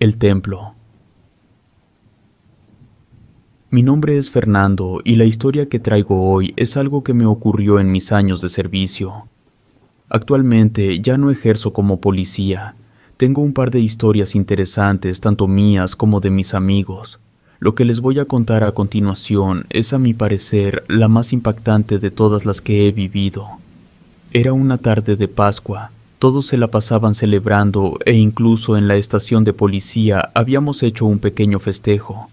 El templo. Mi nombre es Fernando y la historia que traigo hoy es algo que me ocurrió en mis años de servicio. Actualmente ya no ejerzo como policía. Tengo un par de historias interesantes, tanto mías como de mis amigos. Lo que les voy a contar a continuación es, a mi parecer, la más impactante de todas las que he vivido. Era una tarde de Pascua, todos se la pasaban celebrando e incluso en la estación de policía habíamos hecho un pequeño festejo.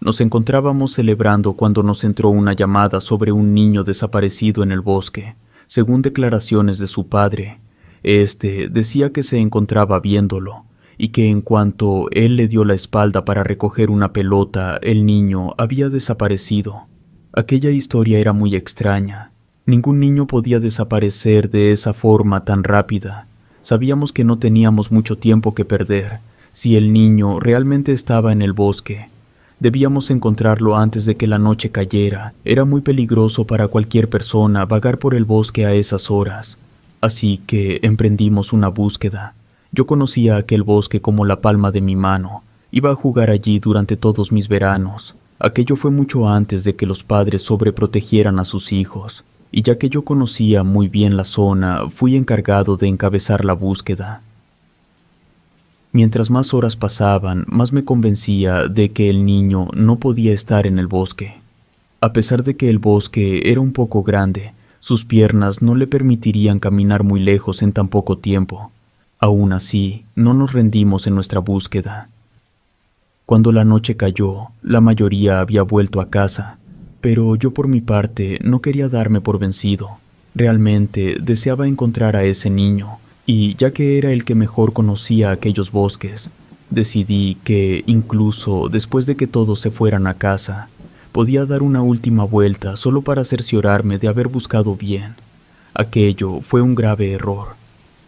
Nos encontrábamos celebrando cuando nos entró una llamada sobre un niño desaparecido en el bosque, según declaraciones de su padre. Este decía que se encontraba viéndolo y que en cuanto él le dio la espalda para recoger una pelota, el niño había desaparecido. Aquella historia era muy extraña, Ningún niño podía desaparecer de esa forma tan rápida. Sabíamos que no teníamos mucho tiempo que perder. Si el niño realmente estaba en el bosque, debíamos encontrarlo antes de que la noche cayera. Era muy peligroso para cualquier persona vagar por el bosque a esas horas. Así que emprendimos una búsqueda. Yo conocía aquel bosque como la palma de mi mano. Iba a jugar allí durante todos mis veranos. Aquello fue mucho antes de que los padres sobreprotegieran a sus hijos y ya que yo conocía muy bien la zona, fui encargado de encabezar la búsqueda. Mientras más horas pasaban, más me convencía de que el niño no podía estar en el bosque. A pesar de que el bosque era un poco grande, sus piernas no le permitirían caminar muy lejos en tan poco tiempo. Aún así, no nos rendimos en nuestra búsqueda. Cuando la noche cayó, la mayoría había vuelto a casa, pero yo por mi parte no quería darme por vencido. Realmente deseaba encontrar a ese niño, y ya que era el que mejor conocía aquellos bosques, decidí que, incluso después de que todos se fueran a casa, podía dar una última vuelta solo para cerciorarme de haber buscado bien. Aquello fue un grave error.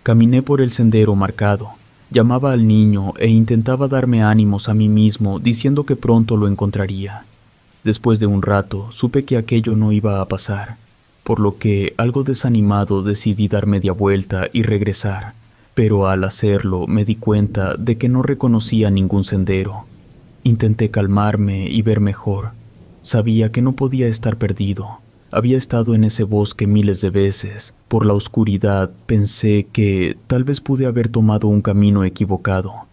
Caminé por el sendero marcado, llamaba al niño e intentaba darme ánimos a mí mismo diciendo que pronto lo encontraría. Después de un rato supe que aquello no iba a pasar, por lo que algo desanimado decidí dar media vuelta y regresar, pero al hacerlo me di cuenta de que no reconocía ningún sendero. Intenté calmarme y ver mejor. Sabía que no podía estar perdido. Había estado en ese bosque miles de veces. Por la oscuridad pensé que tal vez pude haber tomado un camino equivocado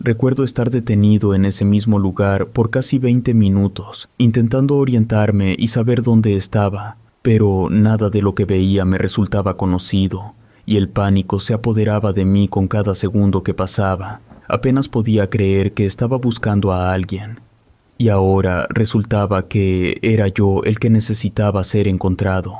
Recuerdo estar detenido en ese mismo lugar por casi 20 minutos, intentando orientarme y saber dónde estaba, pero nada de lo que veía me resultaba conocido, y el pánico se apoderaba de mí con cada segundo que pasaba. Apenas podía creer que estaba buscando a alguien, y ahora resultaba que era yo el que necesitaba ser encontrado.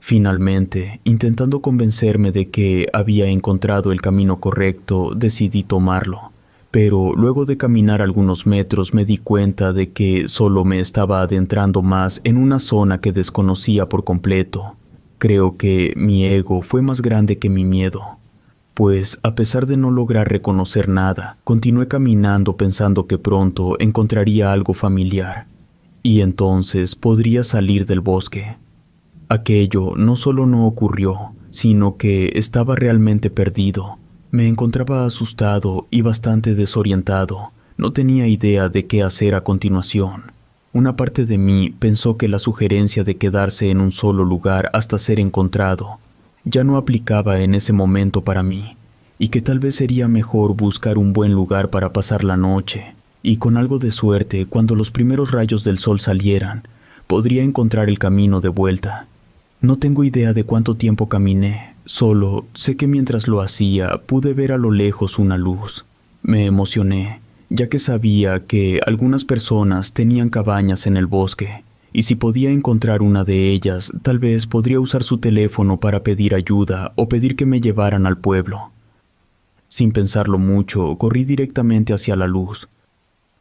Finalmente, intentando convencerme de que había encontrado el camino correcto, decidí tomarlo pero luego de caminar algunos metros me di cuenta de que solo me estaba adentrando más en una zona que desconocía por completo. Creo que mi ego fue más grande que mi miedo, pues a pesar de no lograr reconocer nada, continué caminando pensando que pronto encontraría algo familiar, y entonces podría salir del bosque. Aquello no solo no ocurrió, sino que estaba realmente perdido me encontraba asustado y bastante desorientado. No tenía idea de qué hacer a continuación. Una parte de mí pensó que la sugerencia de quedarse en un solo lugar hasta ser encontrado ya no aplicaba en ese momento para mí, y que tal vez sería mejor buscar un buen lugar para pasar la noche, y con algo de suerte, cuando los primeros rayos del sol salieran, podría encontrar el camino de vuelta. No tengo idea de cuánto tiempo caminé, Solo sé que mientras lo hacía pude ver a lo lejos una luz. Me emocioné, ya que sabía que algunas personas tenían cabañas en el bosque, y si podía encontrar una de ellas, tal vez podría usar su teléfono para pedir ayuda o pedir que me llevaran al pueblo. Sin pensarlo mucho, corrí directamente hacia la luz.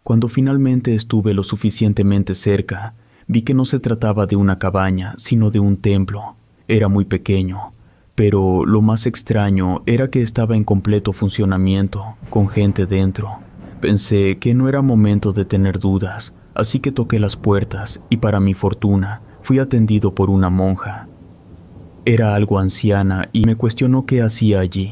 Cuando finalmente estuve lo suficientemente cerca, vi que no se trataba de una cabaña, sino de un templo. Era muy pequeño, pero lo más extraño era que estaba en completo funcionamiento, con gente dentro. Pensé que no era momento de tener dudas, así que toqué las puertas y para mi fortuna fui atendido por una monja. Era algo anciana y me cuestionó qué hacía allí.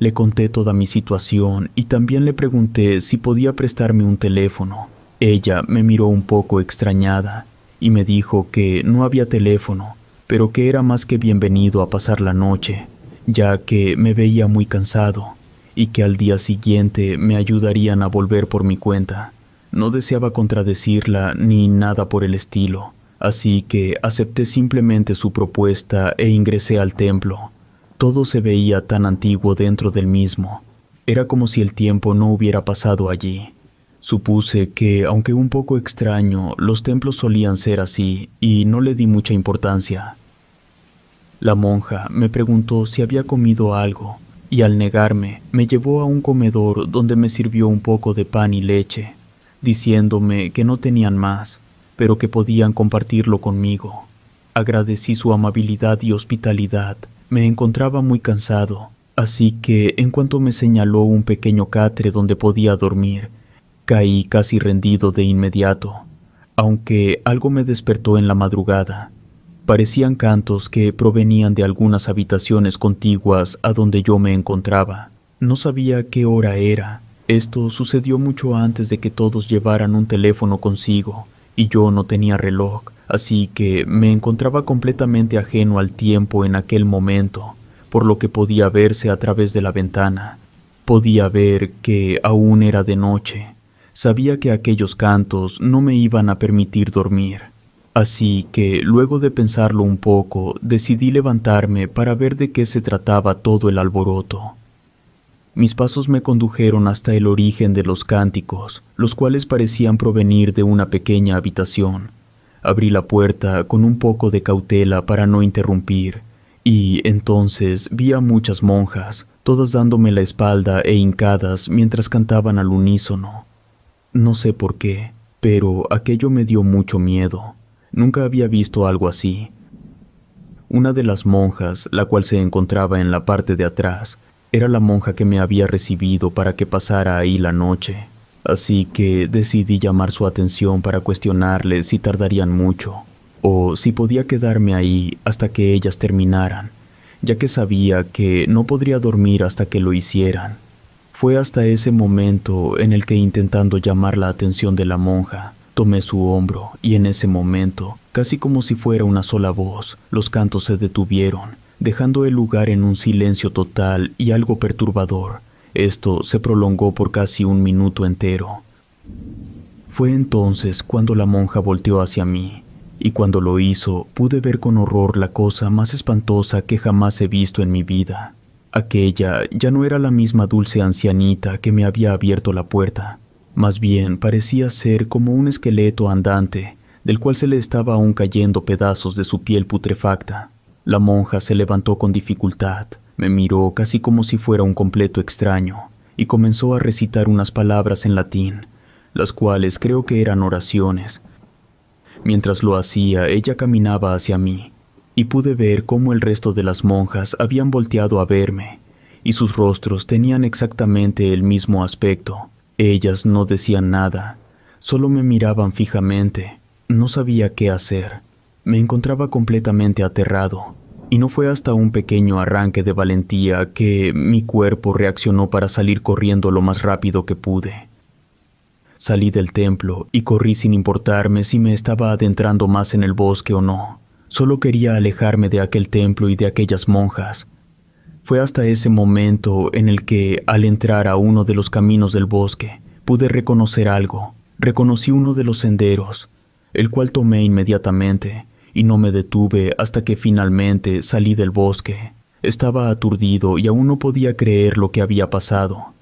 Le conté toda mi situación y también le pregunté si podía prestarme un teléfono. Ella me miró un poco extrañada y me dijo que no había teléfono, pero que era más que bienvenido a pasar la noche, ya que me veía muy cansado y que al día siguiente me ayudarían a volver por mi cuenta. No deseaba contradecirla ni nada por el estilo, así que acepté simplemente su propuesta e ingresé al templo. Todo se veía tan antiguo dentro del mismo. Era como si el tiempo no hubiera pasado allí. Supuse que, aunque un poco extraño, los templos solían ser así, y no le di mucha importancia. La monja me preguntó si había comido algo, y al negarme me llevó a un comedor donde me sirvió un poco de pan y leche, diciéndome que no tenían más, pero que podían compartirlo conmigo. Agradecí su amabilidad y hospitalidad. Me encontraba muy cansado, así que en cuanto me señaló un pequeño catre donde podía dormir, Caí casi rendido de inmediato, aunque algo me despertó en la madrugada. Parecían cantos que provenían de algunas habitaciones contiguas a donde yo me encontraba. No sabía qué hora era. Esto sucedió mucho antes de que todos llevaran un teléfono consigo, y yo no tenía reloj, así que me encontraba completamente ajeno al tiempo en aquel momento, por lo que podía verse a través de la ventana. Podía ver que aún era de noche, Sabía que aquellos cantos no me iban a permitir dormir, así que luego de pensarlo un poco decidí levantarme para ver de qué se trataba todo el alboroto. Mis pasos me condujeron hasta el origen de los cánticos, los cuales parecían provenir de una pequeña habitación. Abrí la puerta con un poco de cautela para no interrumpir, y entonces vi a muchas monjas, todas dándome la espalda e hincadas mientras cantaban al unísono. No sé por qué, pero aquello me dio mucho miedo. Nunca había visto algo así. Una de las monjas, la cual se encontraba en la parte de atrás, era la monja que me había recibido para que pasara ahí la noche, así que decidí llamar su atención para cuestionarle si tardarían mucho, o si podía quedarme ahí hasta que ellas terminaran, ya que sabía que no podría dormir hasta que lo hicieran. Fue hasta ese momento en el que intentando llamar la atención de la monja, tomé su hombro y en ese momento, casi como si fuera una sola voz, los cantos se detuvieron, dejando el lugar en un silencio total y algo perturbador. Esto se prolongó por casi un minuto entero. Fue entonces cuando la monja volteó hacia mí, y cuando lo hizo pude ver con horror la cosa más espantosa que jamás he visto en mi vida. Aquella ya no era la misma dulce ancianita que me había abierto la puerta. Más bien parecía ser como un esqueleto andante, del cual se le estaba aún cayendo pedazos de su piel putrefacta. La monja se levantó con dificultad, me miró casi como si fuera un completo extraño, y comenzó a recitar unas palabras en latín, las cuales creo que eran oraciones. Mientras lo hacía, ella caminaba hacia mí, y pude ver cómo el resto de las monjas habían volteado a verme, y sus rostros tenían exactamente el mismo aspecto. Ellas no decían nada, solo me miraban fijamente. No sabía qué hacer. Me encontraba completamente aterrado, y no fue hasta un pequeño arranque de valentía que mi cuerpo reaccionó para salir corriendo lo más rápido que pude. Salí del templo y corrí sin importarme si me estaba adentrando más en el bosque o no. Solo quería alejarme de aquel templo y de aquellas monjas. Fue hasta ese momento en el que, al entrar a uno de los caminos del bosque, pude reconocer algo. Reconocí uno de los senderos, el cual tomé inmediatamente, y no me detuve hasta que finalmente salí del bosque. Estaba aturdido y aún no podía creer lo que había pasado.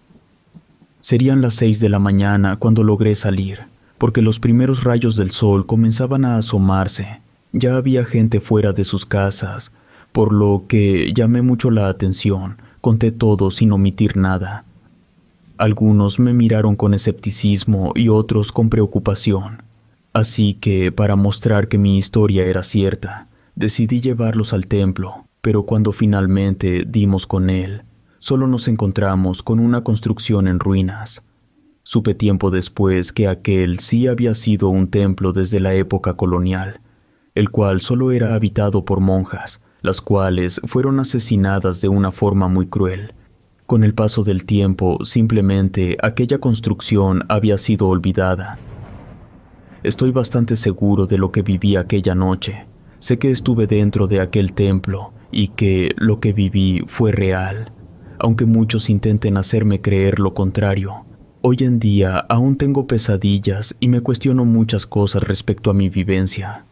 Serían las seis de la mañana cuando logré salir, porque los primeros rayos del sol comenzaban a asomarse ya había gente fuera de sus casas, por lo que llamé mucho la atención, conté todo sin omitir nada. Algunos me miraron con escepticismo y otros con preocupación, así que para mostrar que mi historia era cierta, decidí llevarlos al templo, pero cuando finalmente dimos con él, solo nos encontramos con una construcción en ruinas. Supe tiempo después que aquel sí había sido un templo desde la época colonial, el cual solo era habitado por monjas, las cuales fueron asesinadas de una forma muy cruel. Con el paso del tiempo, simplemente aquella construcción había sido olvidada. Estoy bastante seguro de lo que viví aquella noche. Sé que estuve dentro de aquel templo y que lo que viví fue real, aunque muchos intenten hacerme creer lo contrario. Hoy en día aún tengo pesadillas y me cuestiono muchas cosas respecto a mi vivencia.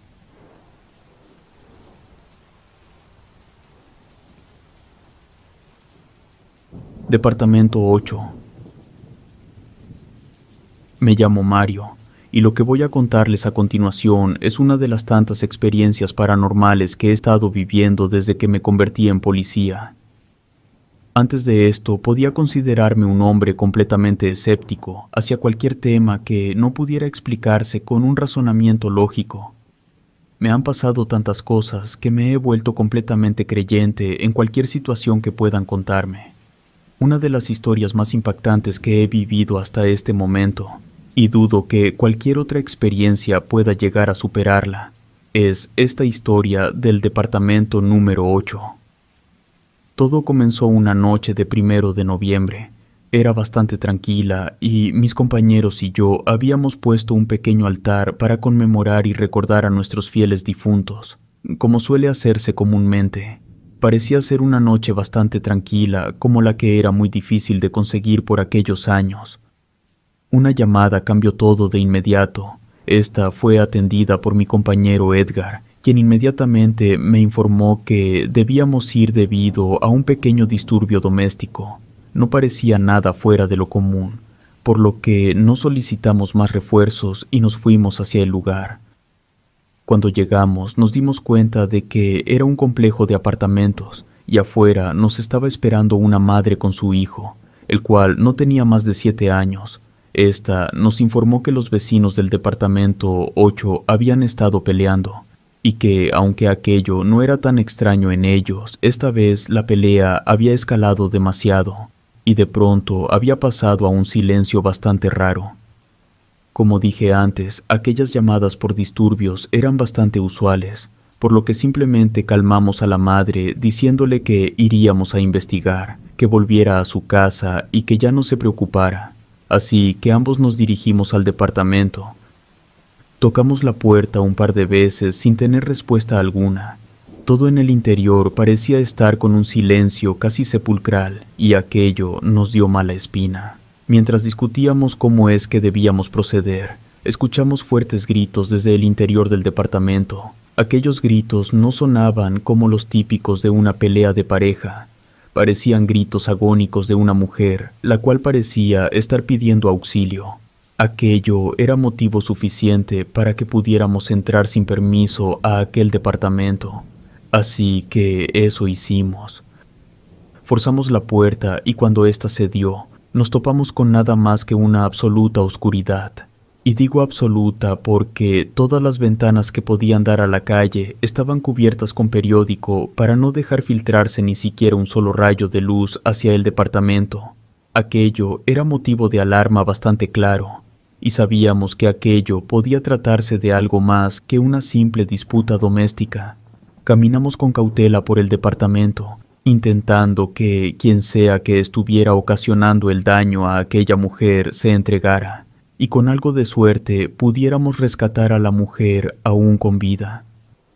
Departamento 8. Me llamo Mario, y lo que voy a contarles a continuación es una de las tantas experiencias paranormales que he estado viviendo desde que me convertí en policía. Antes de esto podía considerarme un hombre completamente escéptico hacia cualquier tema que no pudiera explicarse con un razonamiento lógico. Me han pasado tantas cosas que me he vuelto completamente creyente en cualquier situación que puedan contarme una de las historias más impactantes que he vivido hasta este momento, y dudo que cualquier otra experiencia pueda llegar a superarla, es esta historia del departamento número 8. Todo comenzó una noche de primero de noviembre. Era bastante tranquila y mis compañeros y yo habíamos puesto un pequeño altar para conmemorar y recordar a nuestros fieles difuntos, como suele hacerse comúnmente. Parecía ser una noche bastante tranquila, como la que era muy difícil de conseguir por aquellos años. Una llamada cambió todo de inmediato. Esta fue atendida por mi compañero Edgar, quien inmediatamente me informó que debíamos ir debido a un pequeño disturbio doméstico. No parecía nada fuera de lo común, por lo que no solicitamos más refuerzos y nos fuimos hacia el lugar. Cuando llegamos nos dimos cuenta de que era un complejo de apartamentos y afuera nos estaba esperando una madre con su hijo, el cual no tenía más de siete años. Esta nos informó que los vecinos del departamento 8 habían estado peleando y que, aunque aquello no era tan extraño en ellos, esta vez la pelea había escalado demasiado y de pronto había pasado a un silencio bastante raro. Como dije antes, aquellas llamadas por disturbios eran bastante usuales, por lo que simplemente calmamos a la madre diciéndole que iríamos a investigar, que volviera a su casa y que ya no se preocupara. Así que ambos nos dirigimos al departamento. Tocamos la puerta un par de veces sin tener respuesta alguna. Todo en el interior parecía estar con un silencio casi sepulcral y aquello nos dio mala espina. Mientras discutíamos cómo es que debíamos proceder, escuchamos fuertes gritos desde el interior del departamento. Aquellos gritos no sonaban como los típicos de una pelea de pareja. Parecían gritos agónicos de una mujer, la cual parecía estar pidiendo auxilio. Aquello era motivo suficiente para que pudiéramos entrar sin permiso a aquel departamento. Así que eso hicimos. Forzamos la puerta y cuando ésta se dio, nos topamos con nada más que una absoluta oscuridad. Y digo absoluta porque todas las ventanas que podían dar a la calle estaban cubiertas con periódico para no dejar filtrarse ni siquiera un solo rayo de luz hacia el departamento. Aquello era motivo de alarma bastante claro, y sabíamos que aquello podía tratarse de algo más que una simple disputa doméstica. Caminamos con cautela por el departamento, intentando que quien sea que estuviera ocasionando el daño a aquella mujer se entregara, y con algo de suerte pudiéramos rescatar a la mujer aún con vida.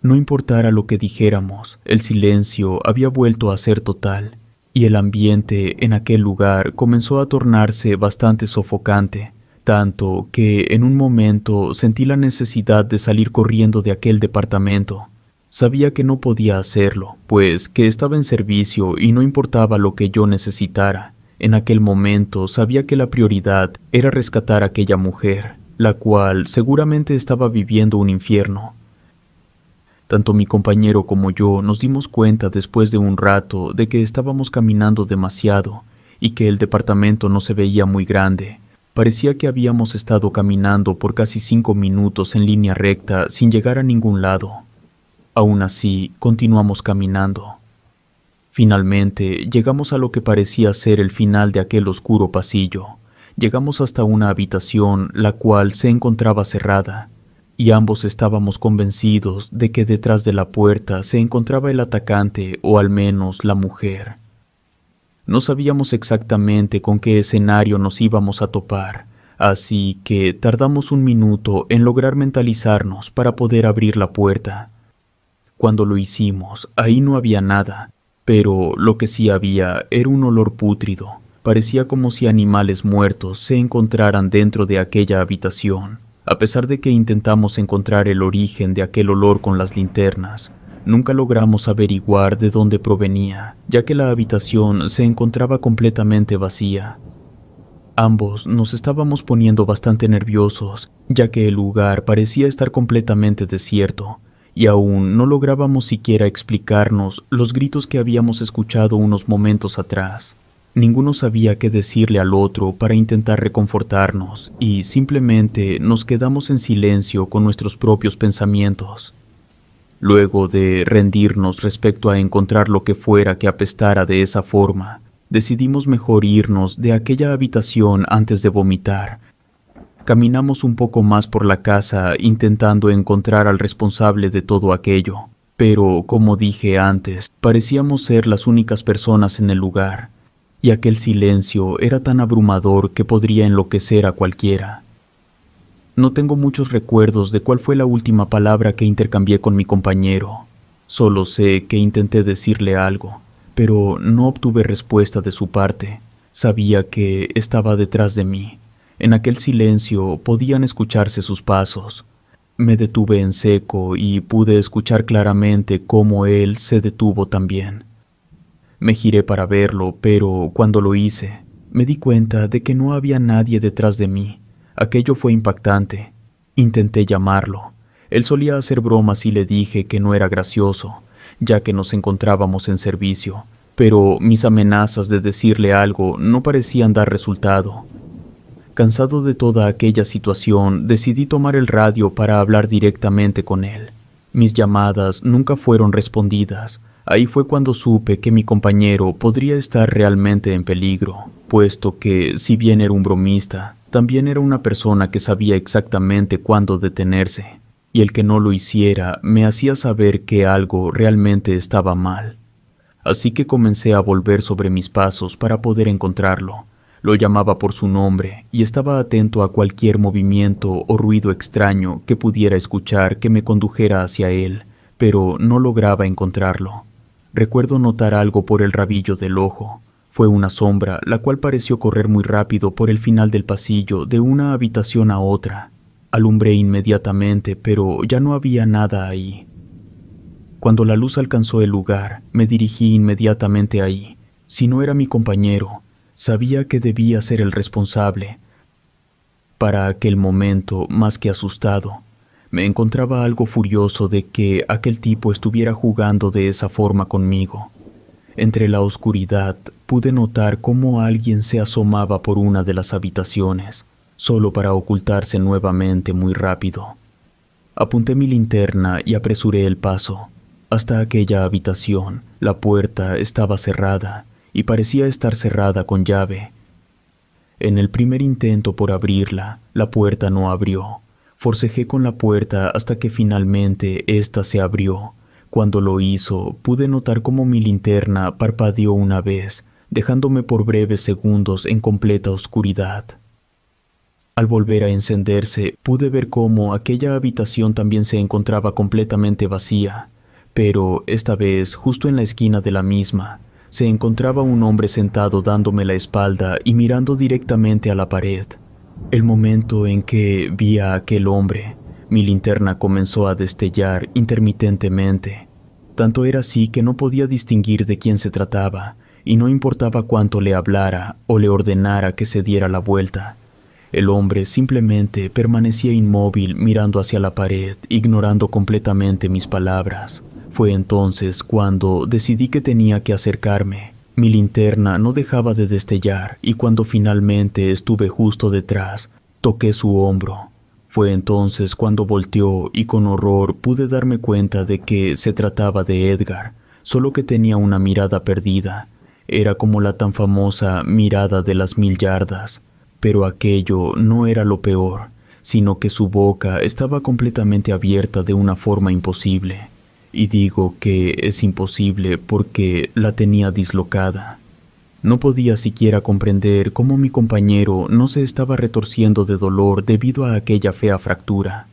No importara lo que dijéramos, el silencio había vuelto a ser total, y el ambiente en aquel lugar comenzó a tornarse bastante sofocante, tanto que en un momento sentí la necesidad de salir corriendo de aquel departamento Sabía que no podía hacerlo, pues que estaba en servicio y no importaba lo que yo necesitara. En aquel momento sabía que la prioridad era rescatar a aquella mujer, la cual seguramente estaba viviendo un infierno. Tanto mi compañero como yo nos dimos cuenta después de un rato de que estábamos caminando demasiado y que el departamento no se veía muy grande. Parecía que habíamos estado caminando por casi cinco minutos en línea recta sin llegar a ningún lado. Aún así, continuamos caminando. Finalmente, llegamos a lo que parecía ser el final de aquel oscuro pasillo. Llegamos hasta una habitación, la cual se encontraba cerrada, y ambos estábamos convencidos de que detrás de la puerta se encontraba el atacante o al menos la mujer. No sabíamos exactamente con qué escenario nos íbamos a topar, así que tardamos un minuto en lograr mentalizarnos para poder abrir la puerta. Cuando lo hicimos, ahí no había nada, pero lo que sí había era un olor pútrido. Parecía como si animales muertos se encontraran dentro de aquella habitación. A pesar de que intentamos encontrar el origen de aquel olor con las linternas, nunca logramos averiguar de dónde provenía, ya que la habitación se encontraba completamente vacía. Ambos nos estábamos poniendo bastante nerviosos, ya que el lugar parecía estar completamente desierto, y aún no lográbamos siquiera explicarnos los gritos que habíamos escuchado unos momentos atrás. Ninguno sabía qué decirle al otro para intentar reconfortarnos y simplemente nos quedamos en silencio con nuestros propios pensamientos. Luego de rendirnos respecto a encontrar lo que fuera que apestara de esa forma, decidimos mejor irnos de aquella habitación antes de vomitar Caminamos un poco más por la casa intentando encontrar al responsable de todo aquello, pero, como dije antes, parecíamos ser las únicas personas en el lugar, y aquel silencio era tan abrumador que podría enloquecer a cualquiera. No tengo muchos recuerdos de cuál fue la última palabra que intercambié con mi compañero. Solo sé que intenté decirle algo, pero no obtuve respuesta de su parte. Sabía que estaba detrás de mí, en aquel silencio podían escucharse sus pasos. Me detuve en seco y pude escuchar claramente cómo él se detuvo también. Me giré para verlo, pero cuando lo hice, me di cuenta de que no había nadie detrás de mí. Aquello fue impactante. Intenté llamarlo. Él solía hacer bromas y le dije que no era gracioso, ya que nos encontrábamos en servicio, pero mis amenazas de decirle algo no parecían dar resultado. Cansado de toda aquella situación, decidí tomar el radio para hablar directamente con él. Mis llamadas nunca fueron respondidas. Ahí fue cuando supe que mi compañero podría estar realmente en peligro, puesto que, si bien era un bromista, también era una persona que sabía exactamente cuándo detenerse, y el que no lo hiciera me hacía saber que algo realmente estaba mal. Así que comencé a volver sobre mis pasos para poder encontrarlo, lo llamaba por su nombre y estaba atento a cualquier movimiento o ruido extraño que pudiera escuchar que me condujera hacia él, pero no lograba encontrarlo. Recuerdo notar algo por el rabillo del ojo. Fue una sombra, la cual pareció correr muy rápido por el final del pasillo de una habitación a otra. Alumbré inmediatamente, pero ya no había nada ahí. Cuando la luz alcanzó el lugar, me dirigí inmediatamente ahí. Si no era mi compañero, Sabía que debía ser el responsable. Para aquel momento, más que asustado, me encontraba algo furioso de que aquel tipo estuviera jugando de esa forma conmigo. Entre la oscuridad pude notar cómo alguien se asomaba por una de las habitaciones, solo para ocultarse nuevamente muy rápido. Apunté mi linterna y apresuré el paso. Hasta aquella habitación, la puerta estaba cerrada y parecía estar cerrada con llave. En el primer intento por abrirla, la puerta no abrió. Forcejé con la puerta hasta que finalmente ésta se abrió. Cuando lo hizo, pude notar cómo mi linterna parpadeó una vez, dejándome por breves segundos en completa oscuridad. Al volver a encenderse, pude ver cómo aquella habitación también se encontraba completamente vacía, pero esta vez justo en la esquina de la misma, se encontraba un hombre sentado dándome la espalda y mirando directamente a la pared. El momento en que vi a aquel hombre, mi linterna comenzó a destellar intermitentemente. Tanto era así que no podía distinguir de quién se trataba, y no importaba cuánto le hablara o le ordenara que se diera la vuelta. El hombre simplemente permanecía inmóvil mirando hacia la pared, ignorando completamente mis palabras. Fue entonces cuando decidí que tenía que acercarme. Mi linterna no dejaba de destellar y cuando finalmente estuve justo detrás, toqué su hombro. Fue entonces cuando volteó y con horror pude darme cuenta de que se trataba de Edgar, solo que tenía una mirada perdida. Era como la tan famosa mirada de las mil yardas. Pero aquello no era lo peor, sino que su boca estaba completamente abierta de una forma imposible. Y digo que es imposible porque la tenía dislocada. No podía siquiera comprender cómo mi compañero no se estaba retorciendo de dolor debido a aquella fea fractura.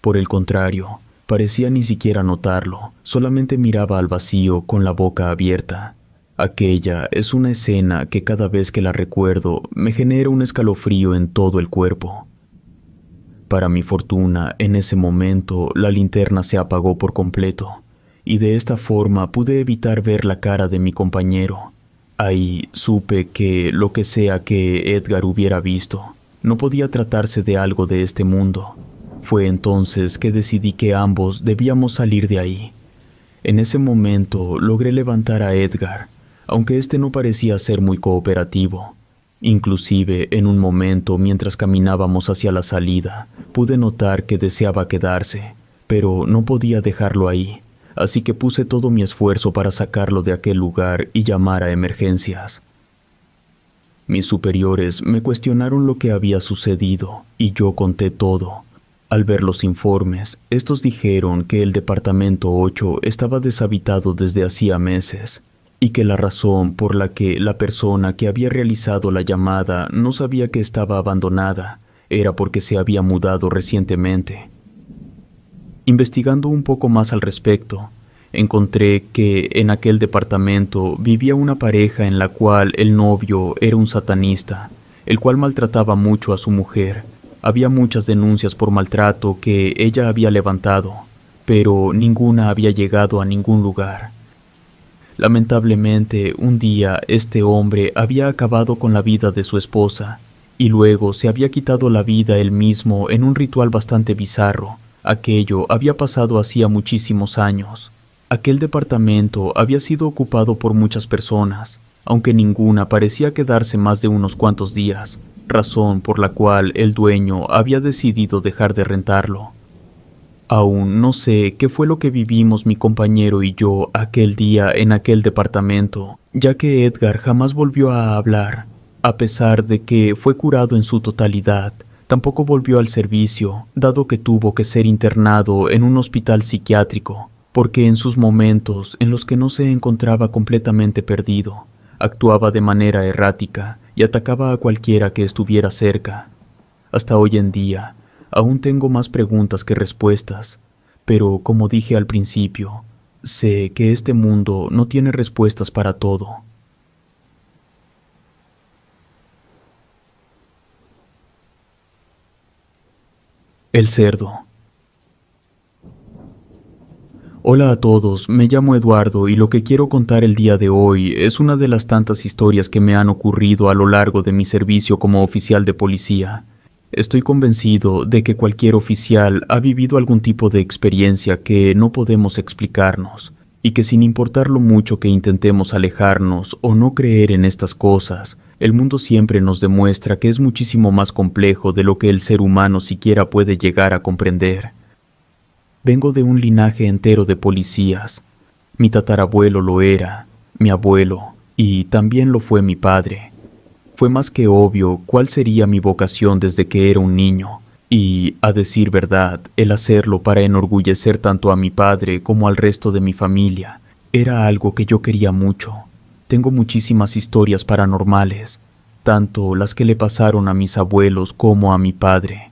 Por el contrario, parecía ni siquiera notarlo, solamente miraba al vacío con la boca abierta. Aquella es una escena que cada vez que la recuerdo me genera un escalofrío en todo el cuerpo. Para mi fortuna, en ese momento la linterna se apagó por completo, y de esta forma pude evitar ver la cara de mi compañero. Ahí supe que lo que sea que Edgar hubiera visto, no podía tratarse de algo de este mundo. Fue entonces que decidí que ambos debíamos salir de ahí. En ese momento logré levantar a Edgar, aunque este no parecía ser muy cooperativo. Inclusive, en un momento, mientras caminábamos hacia la salida, pude notar que deseaba quedarse, pero no podía dejarlo ahí, así que puse todo mi esfuerzo para sacarlo de aquel lugar y llamar a emergencias. Mis superiores me cuestionaron lo que había sucedido y yo conté todo. Al ver los informes, estos dijeron que el departamento 8 estaba deshabitado desde hacía meses y que la razón por la que la persona que había realizado la llamada no sabía que estaba abandonada era porque se había mudado recientemente. Investigando un poco más al respecto, encontré que en aquel departamento vivía una pareja en la cual el novio era un satanista, el cual maltrataba mucho a su mujer. Había muchas denuncias por maltrato que ella había levantado, pero ninguna había llegado a ningún lugar. Lamentablemente, un día este hombre había acabado con la vida de su esposa, y luego se había quitado la vida él mismo en un ritual bastante bizarro. Aquello había pasado hacía muchísimos años. Aquel departamento había sido ocupado por muchas personas, aunque ninguna parecía quedarse más de unos cuantos días, razón por la cual el dueño había decidido dejar de rentarlo. Aún no sé qué fue lo que vivimos mi compañero y yo aquel día en aquel departamento, ya que Edgar jamás volvió a hablar, a pesar de que fue curado en su totalidad. Tampoco volvió al servicio, dado que tuvo que ser internado en un hospital psiquiátrico, porque en sus momentos en los que no se encontraba completamente perdido, actuaba de manera errática y atacaba a cualquiera que estuviera cerca. Hasta hoy en día, Aún tengo más preguntas que respuestas, pero como dije al principio, sé que este mundo no tiene respuestas para todo. El cerdo. Hola a todos, me llamo Eduardo y lo que quiero contar el día de hoy es una de las tantas historias que me han ocurrido a lo largo de mi servicio como oficial de policía. Estoy convencido de que cualquier oficial ha vivido algún tipo de experiencia que no podemos explicarnos, y que sin importar lo mucho que intentemos alejarnos o no creer en estas cosas, el mundo siempre nos demuestra que es muchísimo más complejo de lo que el ser humano siquiera puede llegar a comprender. Vengo de un linaje entero de policías. Mi tatarabuelo lo era, mi abuelo, y también lo fue mi padre. Fue más que obvio cuál sería mi vocación desde que era un niño, y, a decir verdad, el hacerlo para enorgullecer tanto a mi padre como al resto de mi familia era algo que yo quería mucho. Tengo muchísimas historias paranormales, tanto las que le pasaron a mis abuelos como a mi padre.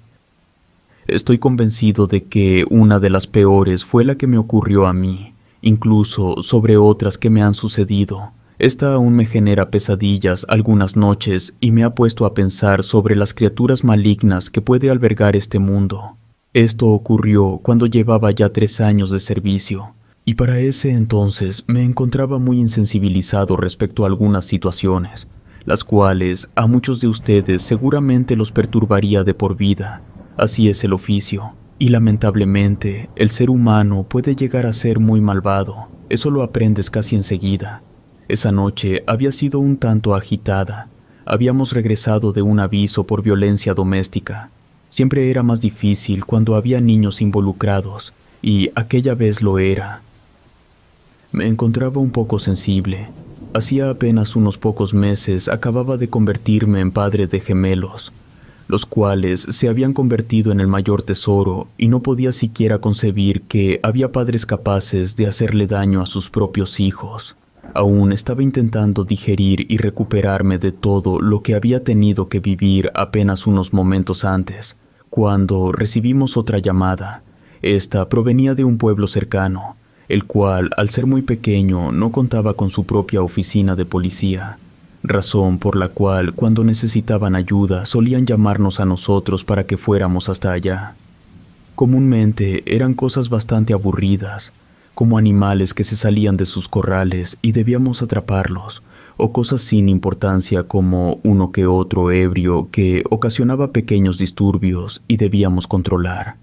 Estoy convencido de que una de las peores fue la que me ocurrió a mí, incluso sobre otras que me han sucedido, esta aún me genera pesadillas algunas noches y me ha puesto a pensar sobre las criaturas malignas que puede albergar este mundo. Esto ocurrió cuando llevaba ya tres años de servicio, y para ese entonces me encontraba muy insensibilizado respecto a algunas situaciones, las cuales a muchos de ustedes seguramente los perturbaría de por vida. Así es el oficio, y lamentablemente el ser humano puede llegar a ser muy malvado, eso lo aprendes casi enseguida esa noche había sido un tanto agitada. Habíamos regresado de un aviso por violencia doméstica. Siempre era más difícil cuando había niños involucrados, y aquella vez lo era. Me encontraba un poco sensible. Hacía apenas unos pocos meses acababa de convertirme en padre de gemelos, los cuales se habían convertido en el mayor tesoro y no podía siquiera concebir que había padres capaces de hacerle daño a sus propios hijos. Aún estaba intentando digerir y recuperarme de todo lo que había tenido que vivir apenas unos momentos antes, cuando recibimos otra llamada. Esta provenía de un pueblo cercano, el cual, al ser muy pequeño, no contaba con su propia oficina de policía, razón por la cual cuando necesitaban ayuda solían llamarnos a nosotros para que fuéramos hasta allá. Comúnmente eran cosas bastante aburridas, como animales que se salían de sus corrales y debíamos atraparlos, o cosas sin importancia como uno que otro ebrio que ocasionaba pequeños disturbios y debíamos controlar.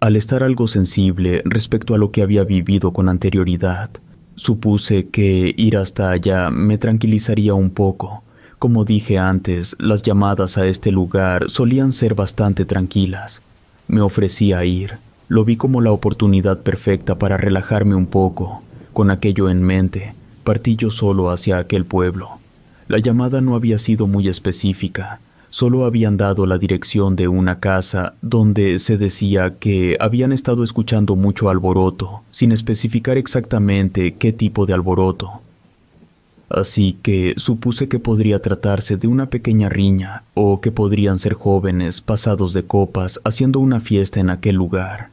Al estar algo sensible respecto a lo que había vivido con anterioridad, supuse que ir hasta allá me tranquilizaría un poco. Como dije antes, las llamadas a este lugar solían ser bastante tranquilas. Me ofrecí a ir, lo vi como la oportunidad perfecta para relajarme un poco. Con aquello en mente, partí yo solo hacia aquel pueblo. La llamada no había sido muy específica, solo habían dado la dirección de una casa donde se decía que habían estado escuchando mucho alboroto, sin especificar exactamente qué tipo de alboroto. Así que supuse que podría tratarse de una pequeña riña o que podrían ser jóvenes pasados de copas haciendo una fiesta en aquel lugar.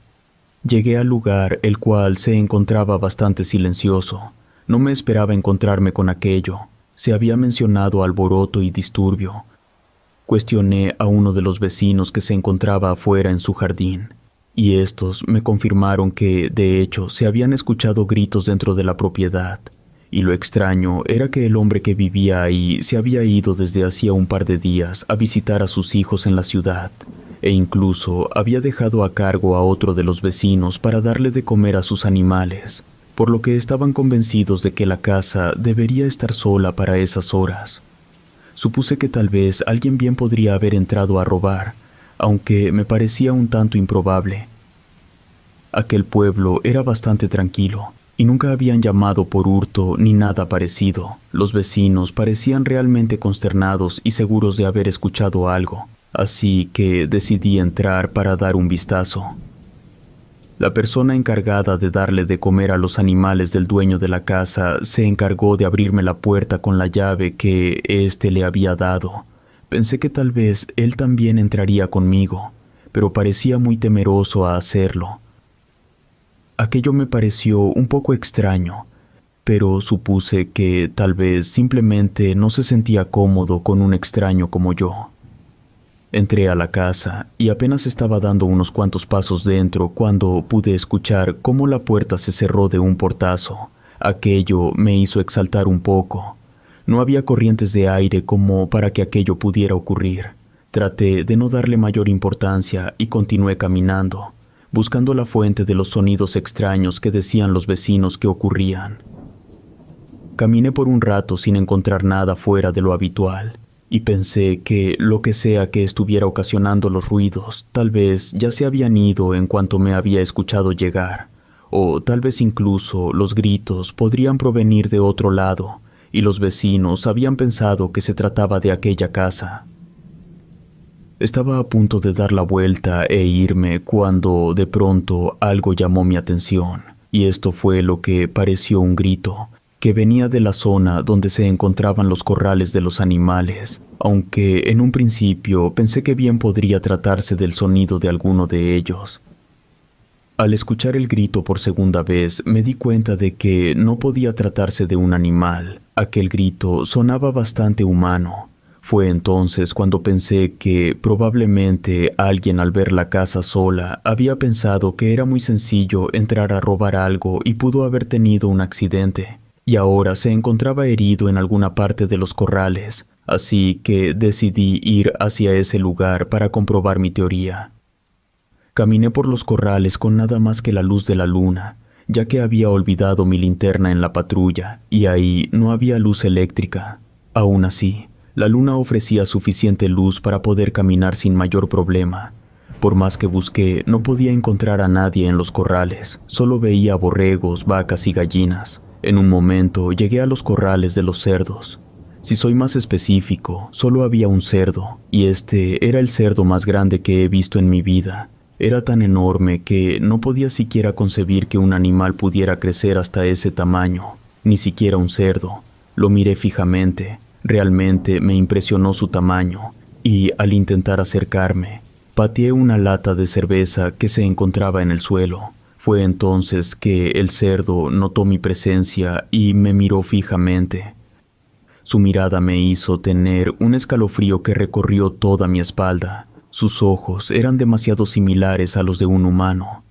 Llegué al lugar, el cual se encontraba bastante silencioso. No me esperaba encontrarme con aquello. Se había mencionado alboroto y disturbio. Cuestioné a uno de los vecinos que se encontraba afuera en su jardín, y estos me confirmaron que, de hecho, se habían escuchado gritos dentro de la propiedad, y lo extraño era que el hombre que vivía ahí se había ido desde hacía un par de días a visitar a sus hijos en la ciudad e incluso había dejado a cargo a otro de los vecinos para darle de comer a sus animales, por lo que estaban convencidos de que la casa debería estar sola para esas horas. Supuse que tal vez alguien bien podría haber entrado a robar, aunque me parecía un tanto improbable. Aquel pueblo era bastante tranquilo, y nunca habían llamado por hurto ni nada parecido. Los vecinos parecían realmente consternados y seguros de haber escuchado algo, así que decidí entrar para dar un vistazo. La persona encargada de darle de comer a los animales del dueño de la casa se encargó de abrirme la puerta con la llave que éste le había dado. Pensé que tal vez él también entraría conmigo, pero parecía muy temeroso a hacerlo. Aquello me pareció un poco extraño, pero supuse que tal vez simplemente no se sentía cómodo con un extraño como yo. Entré a la casa y apenas estaba dando unos cuantos pasos dentro cuando pude escuchar cómo la puerta se cerró de un portazo. Aquello me hizo exaltar un poco. No había corrientes de aire como para que aquello pudiera ocurrir. Traté de no darle mayor importancia y continué caminando, buscando la fuente de los sonidos extraños que decían los vecinos que ocurrían. Caminé por un rato sin encontrar nada fuera de lo habitual y pensé que lo que sea que estuviera ocasionando los ruidos, tal vez ya se habían ido en cuanto me había escuchado llegar, o tal vez incluso los gritos podrían provenir de otro lado, y los vecinos habían pensado que se trataba de aquella casa. Estaba a punto de dar la vuelta e irme cuando de pronto algo llamó mi atención, y esto fue lo que pareció un grito, que venía de la zona donde se encontraban los corrales de los animales, aunque en un principio pensé que bien podría tratarse del sonido de alguno de ellos. Al escuchar el grito por segunda vez me di cuenta de que no podía tratarse de un animal, aquel grito sonaba bastante humano. Fue entonces cuando pensé que probablemente alguien al ver la casa sola había pensado que era muy sencillo entrar a robar algo y pudo haber tenido un accidente y ahora se encontraba herido en alguna parte de los corrales, así que decidí ir hacia ese lugar para comprobar mi teoría. Caminé por los corrales con nada más que la luz de la luna, ya que había olvidado mi linterna en la patrulla, y ahí no había luz eléctrica. Aún así, la luna ofrecía suficiente luz para poder caminar sin mayor problema. Por más que busqué, no podía encontrar a nadie en los corrales, solo veía borregos, vacas y gallinas. En un momento llegué a los corrales de los cerdos. Si soy más específico, solo había un cerdo, y este era el cerdo más grande que he visto en mi vida. Era tan enorme que no podía siquiera concebir que un animal pudiera crecer hasta ese tamaño, ni siquiera un cerdo. Lo miré fijamente, realmente me impresionó su tamaño, y al intentar acercarme, pateé una lata de cerveza que se encontraba en el suelo. Fue entonces que el cerdo notó mi presencia y me miró fijamente. Su mirada me hizo tener un escalofrío que recorrió toda mi espalda. Sus ojos eran demasiado similares a los de un humano.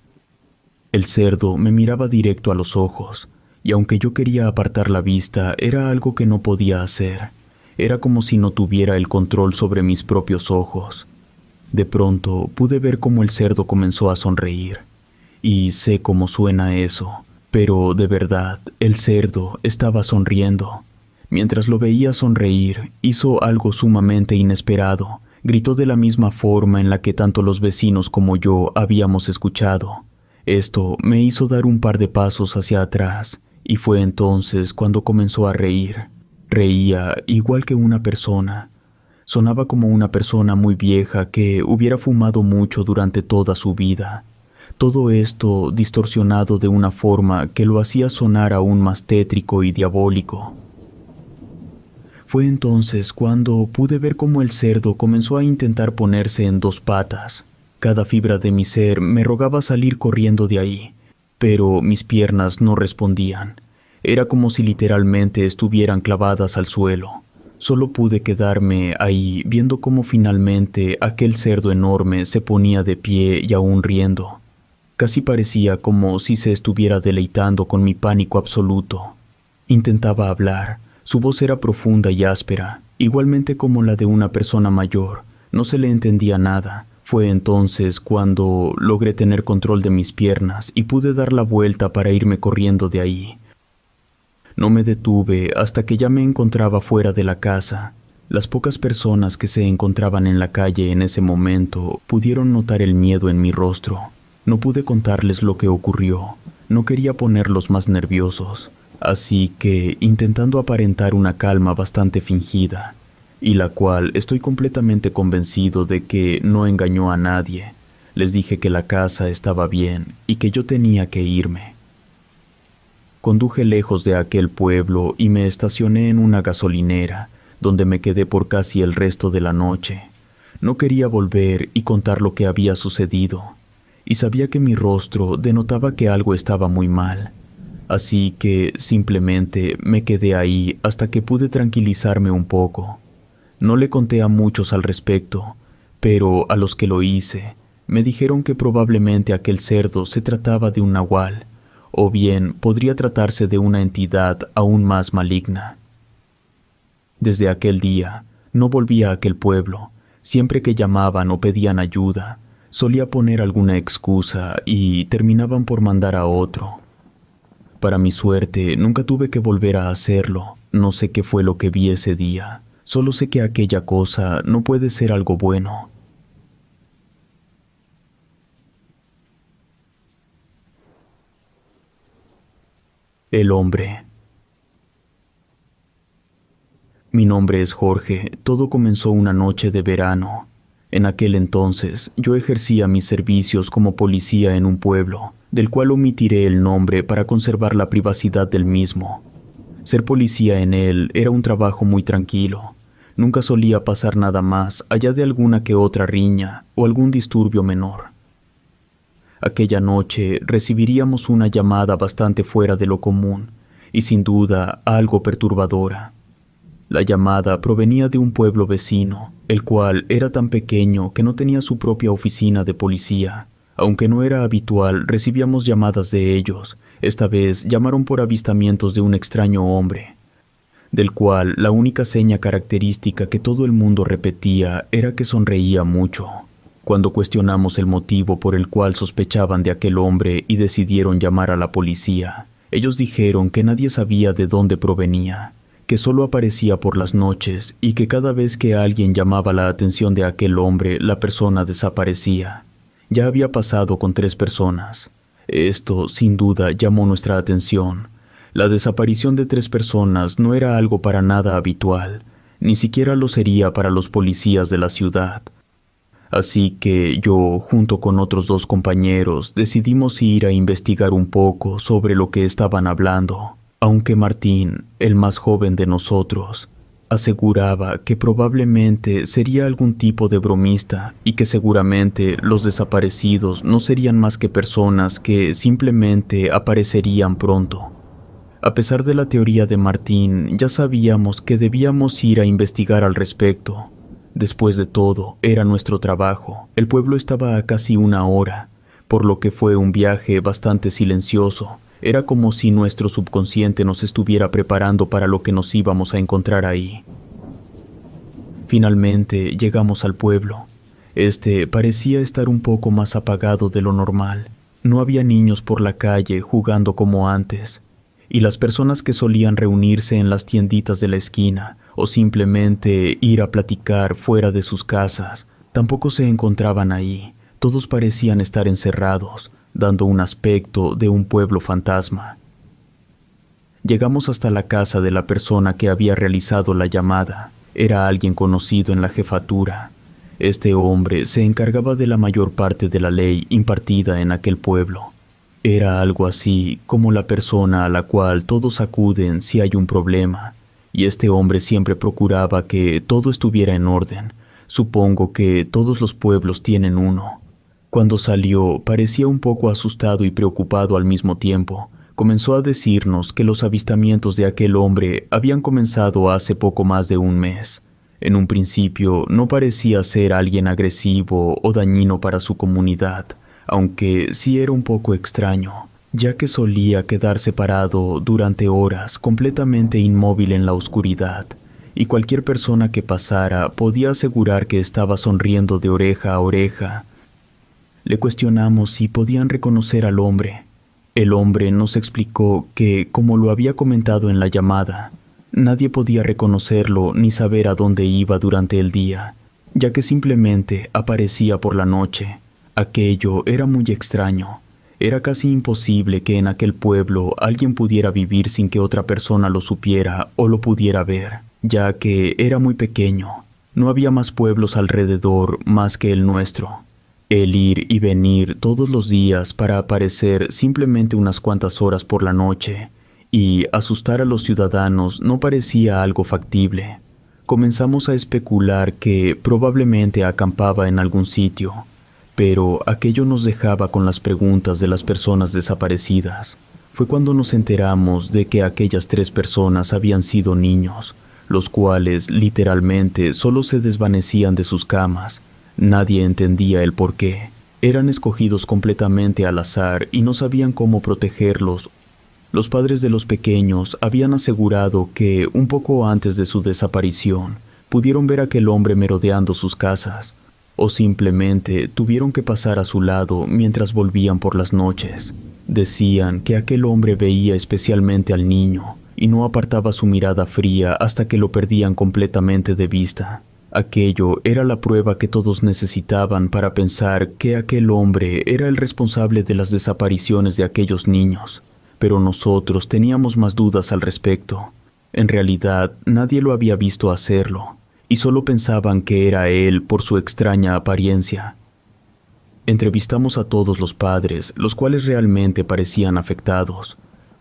El cerdo me miraba directo a los ojos, y aunque yo quería apartar la vista, era algo que no podía hacer. Era como si no tuviera el control sobre mis propios ojos. De pronto pude ver cómo el cerdo comenzó a sonreír y sé cómo suena eso, pero de verdad el cerdo estaba sonriendo. Mientras lo veía sonreír, hizo algo sumamente inesperado. Gritó de la misma forma en la que tanto los vecinos como yo habíamos escuchado. Esto me hizo dar un par de pasos hacia atrás, y fue entonces cuando comenzó a reír. Reía igual que una persona. Sonaba como una persona muy vieja que hubiera fumado mucho durante toda su vida todo esto distorsionado de una forma que lo hacía sonar aún más tétrico y diabólico. Fue entonces cuando pude ver cómo el cerdo comenzó a intentar ponerse en dos patas. Cada fibra de mi ser me rogaba salir corriendo de ahí, pero mis piernas no respondían. Era como si literalmente estuvieran clavadas al suelo. Solo pude quedarme ahí viendo cómo finalmente aquel cerdo enorme se ponía de pie y aún riendo, Casi parecía como si se estuviera deleitando con mi pánico absoluto. Intentaba hablar, su voz era profunda y áspera, igualmente como la de una persona mayor, no se le entendía nada. Fue entonces cuando logré tener control de mis piernas y pude dar la vuelta para irme corriendo de ahí. No me detuve hasta que ya me encontraba fuera de la casa. Las pocas personas que se encontraban en la calle en ese momento pudieron notar el miedo en mi rostro. No pude contarles lo que ocurrió, no quería ponerlos más nerviosos, así que intentando aparentar una calma bastante fingida, y la cual estoy completamente convencido de que no engañó a nadie, les dije que la casa estaba bien y que yo tenía que irme. Conduje lejos de aquel pueblo y me estacioné en una gasolinera, donde me quedé por casi el resto de la noche. No quería volver y contar lo que había sucedido, y sabía que mi rostro denotaba que algo estaba muy mal, así que simplemente me quedé ahí hasta que pude tranquilizarme un poco. No le conté a muchos al respecto, pero a los que lo hice, me dijeron que probablemente aquel cerdo se trataba de un nahual, o bien podría tratarse de una entidad aún más maligna. Desde aquel día, no volví a aquel pueblo, siempre que llamaban o pedían ayuda, solía poner alguna excusa y terminaban por mandar a otro. Para mi suerte, nunca tuve que volver a hacerlo. No sé qué fue lo que vi ese día. Solo sé que aquella cosa no puede ser algo bueno. El hombre. Mi nombre es Jorge. Todo comenzó una noche de verano. En aquel entonces yo ejercía mis servicios como policía en un pueblo, del cual omitiré el nombre para conservar la privacidad del mismo. Ser policía en él era un trabajo muy tranquilo. Nunca solía pasar nada más allá de alguna que otra riña o algún disturbio menor. Aquella noche recibiríamos una llamada bastante fuera de lo común y sin duda algo perturbadora. La llamada provenía de un pueblo vecino, el cual era tan pequeño que no tenía su propia oficina de policía. Aunque no era habitual, recibíamos llamadas de ellos. Esta vez llamaron por avistamientos de un extraño hombre, del cual la única seña característica que todo el mundo repetía era que sonreía mucho. Cuando cuestionamos el motivo por el cual sospechaban de aquel hombre y decidieron llamar a la policía, ellos dijeron que nadie sabía de dónde provenía, que solo aparecía por las noches y que cada vez que alguien llamaba la atención de aquel hombre, la persona desaparecía. Ya había pasado con tres personas. Esto, sin duda, llamó nuestra atención. La desaparición de tres personas no era algo para nada habitual, ni siquiera lo sería para los policías de la ciudad. Así que yo, junto con otros dos compañeros, decidimos ir a investigar un poco sobre lo que estaban hablando aunque Martín, el más joven de nosotros, aseguraba que probablemente sería algún tipo de bromista y que seguramente los desaparecidos no serían más que personas que simplemente aparecerían pronto. A pesar de la teoría de Martín, ya sabíamos que debíamos ir a investigar al respecto. Después de todo, era nuestro trabajo. El pueblo estaba a casi una hora, por lo que fue un viaje bastante silencioso era como si nuestro subconsciente nos estuviera preparando para lo que nos íbamos a encontrar ahí. Finalmente llegamos al pueblo. Este parecía estar un poco más apagado de lo normal. No había niños por la calle jugando como antes, y las personas que solían reunirse en las tienditas de la esquina o simplemente ir a platicar fuera de sus casas tampoco se encontraban ahí. Todos parecían estar encerrados, dando un aspecto de un pueblo fantasma. Llegamos hasta la casa de la persona que había realizado la llamada. Era alguien conocido en la jefatura. Este hombre se encargaba de la mayor parte de la ley impartida en aquel pueblo. Era algo así como la persona a la cual todos acuden si hay un problema, y este hombre siempre procuraba que todo estuviera en orden. Supongo que todos los pueblos tienen uno. Cuando salió, parecía un poco asustado y preocupado al mismo tiempo. Comenzó a decirnos que los avistamientos de aquel hombre habían comenzado hace poco más de un mes. En un principio no parecía ser alguien agresivo o dañino para su comunidad, aunque sí era un poco extraño, ya que solía quedarse parado durante horas completamente inmóvil en la oscuridad, y cualquier persona que pasara podía asegurar que estaba sonriendo de oreja a oreja, le cuestionamos si podían reconocer al hombre. El hombre nos explicó que, como lo había comentado en la llamada, nadie podía reconocerlo ni saber a dónde iba durante el día, ya que simplemente aparecía por la noche. Aquello era muy extraño. Era casi imposible que en aquel pueblo alguien pudiera vivir sin que otra persona lo supiera o lo pudiera ver, ya que era muy pequeño. No había más pueblos alrededor más que el nuestro. El ir y venir todos los días para aparecer simplemente unas cuantas horas por la noche y asustar a los ciudadanos no parecía algo factible. Comenzamos a especular que probablemente acampaba en algún sitio, pero aquello nos dejaba con las preguntas de las personas desaparecidas. Fue cuando nos enteramos de que aquellas tres personas habían sido niños, los cuales literalmente solo se desvanecían de sus camas Nadie entendía el porqué. Eran escogidos completamente al azar y no sabían cómo protegerlos. Los padres de los pequeños habían asegurado que, un poco antes de su desaparición, pudieron ver a aquel hombre merodeando sus casas, o simplemente tuvieron que pasar a su lado mientras volvían por las noches. Decían que aquel hombre veía especialmente al niño y no apartaba su mirada fría hasta que lo perdían completamente de vista. Aquello era la prueba que todos necesitaban para pensar que aquel hombre era el responsable de las desapariciones de aquellos niños, pero nosotros teníamos más dudas al respecto. En realidad, nadie lo había visto hacerlo, y solo pensaban que era él por su extraña apariencia. Entrevistamos a todos los padres, los cuales realmente parecían afectados,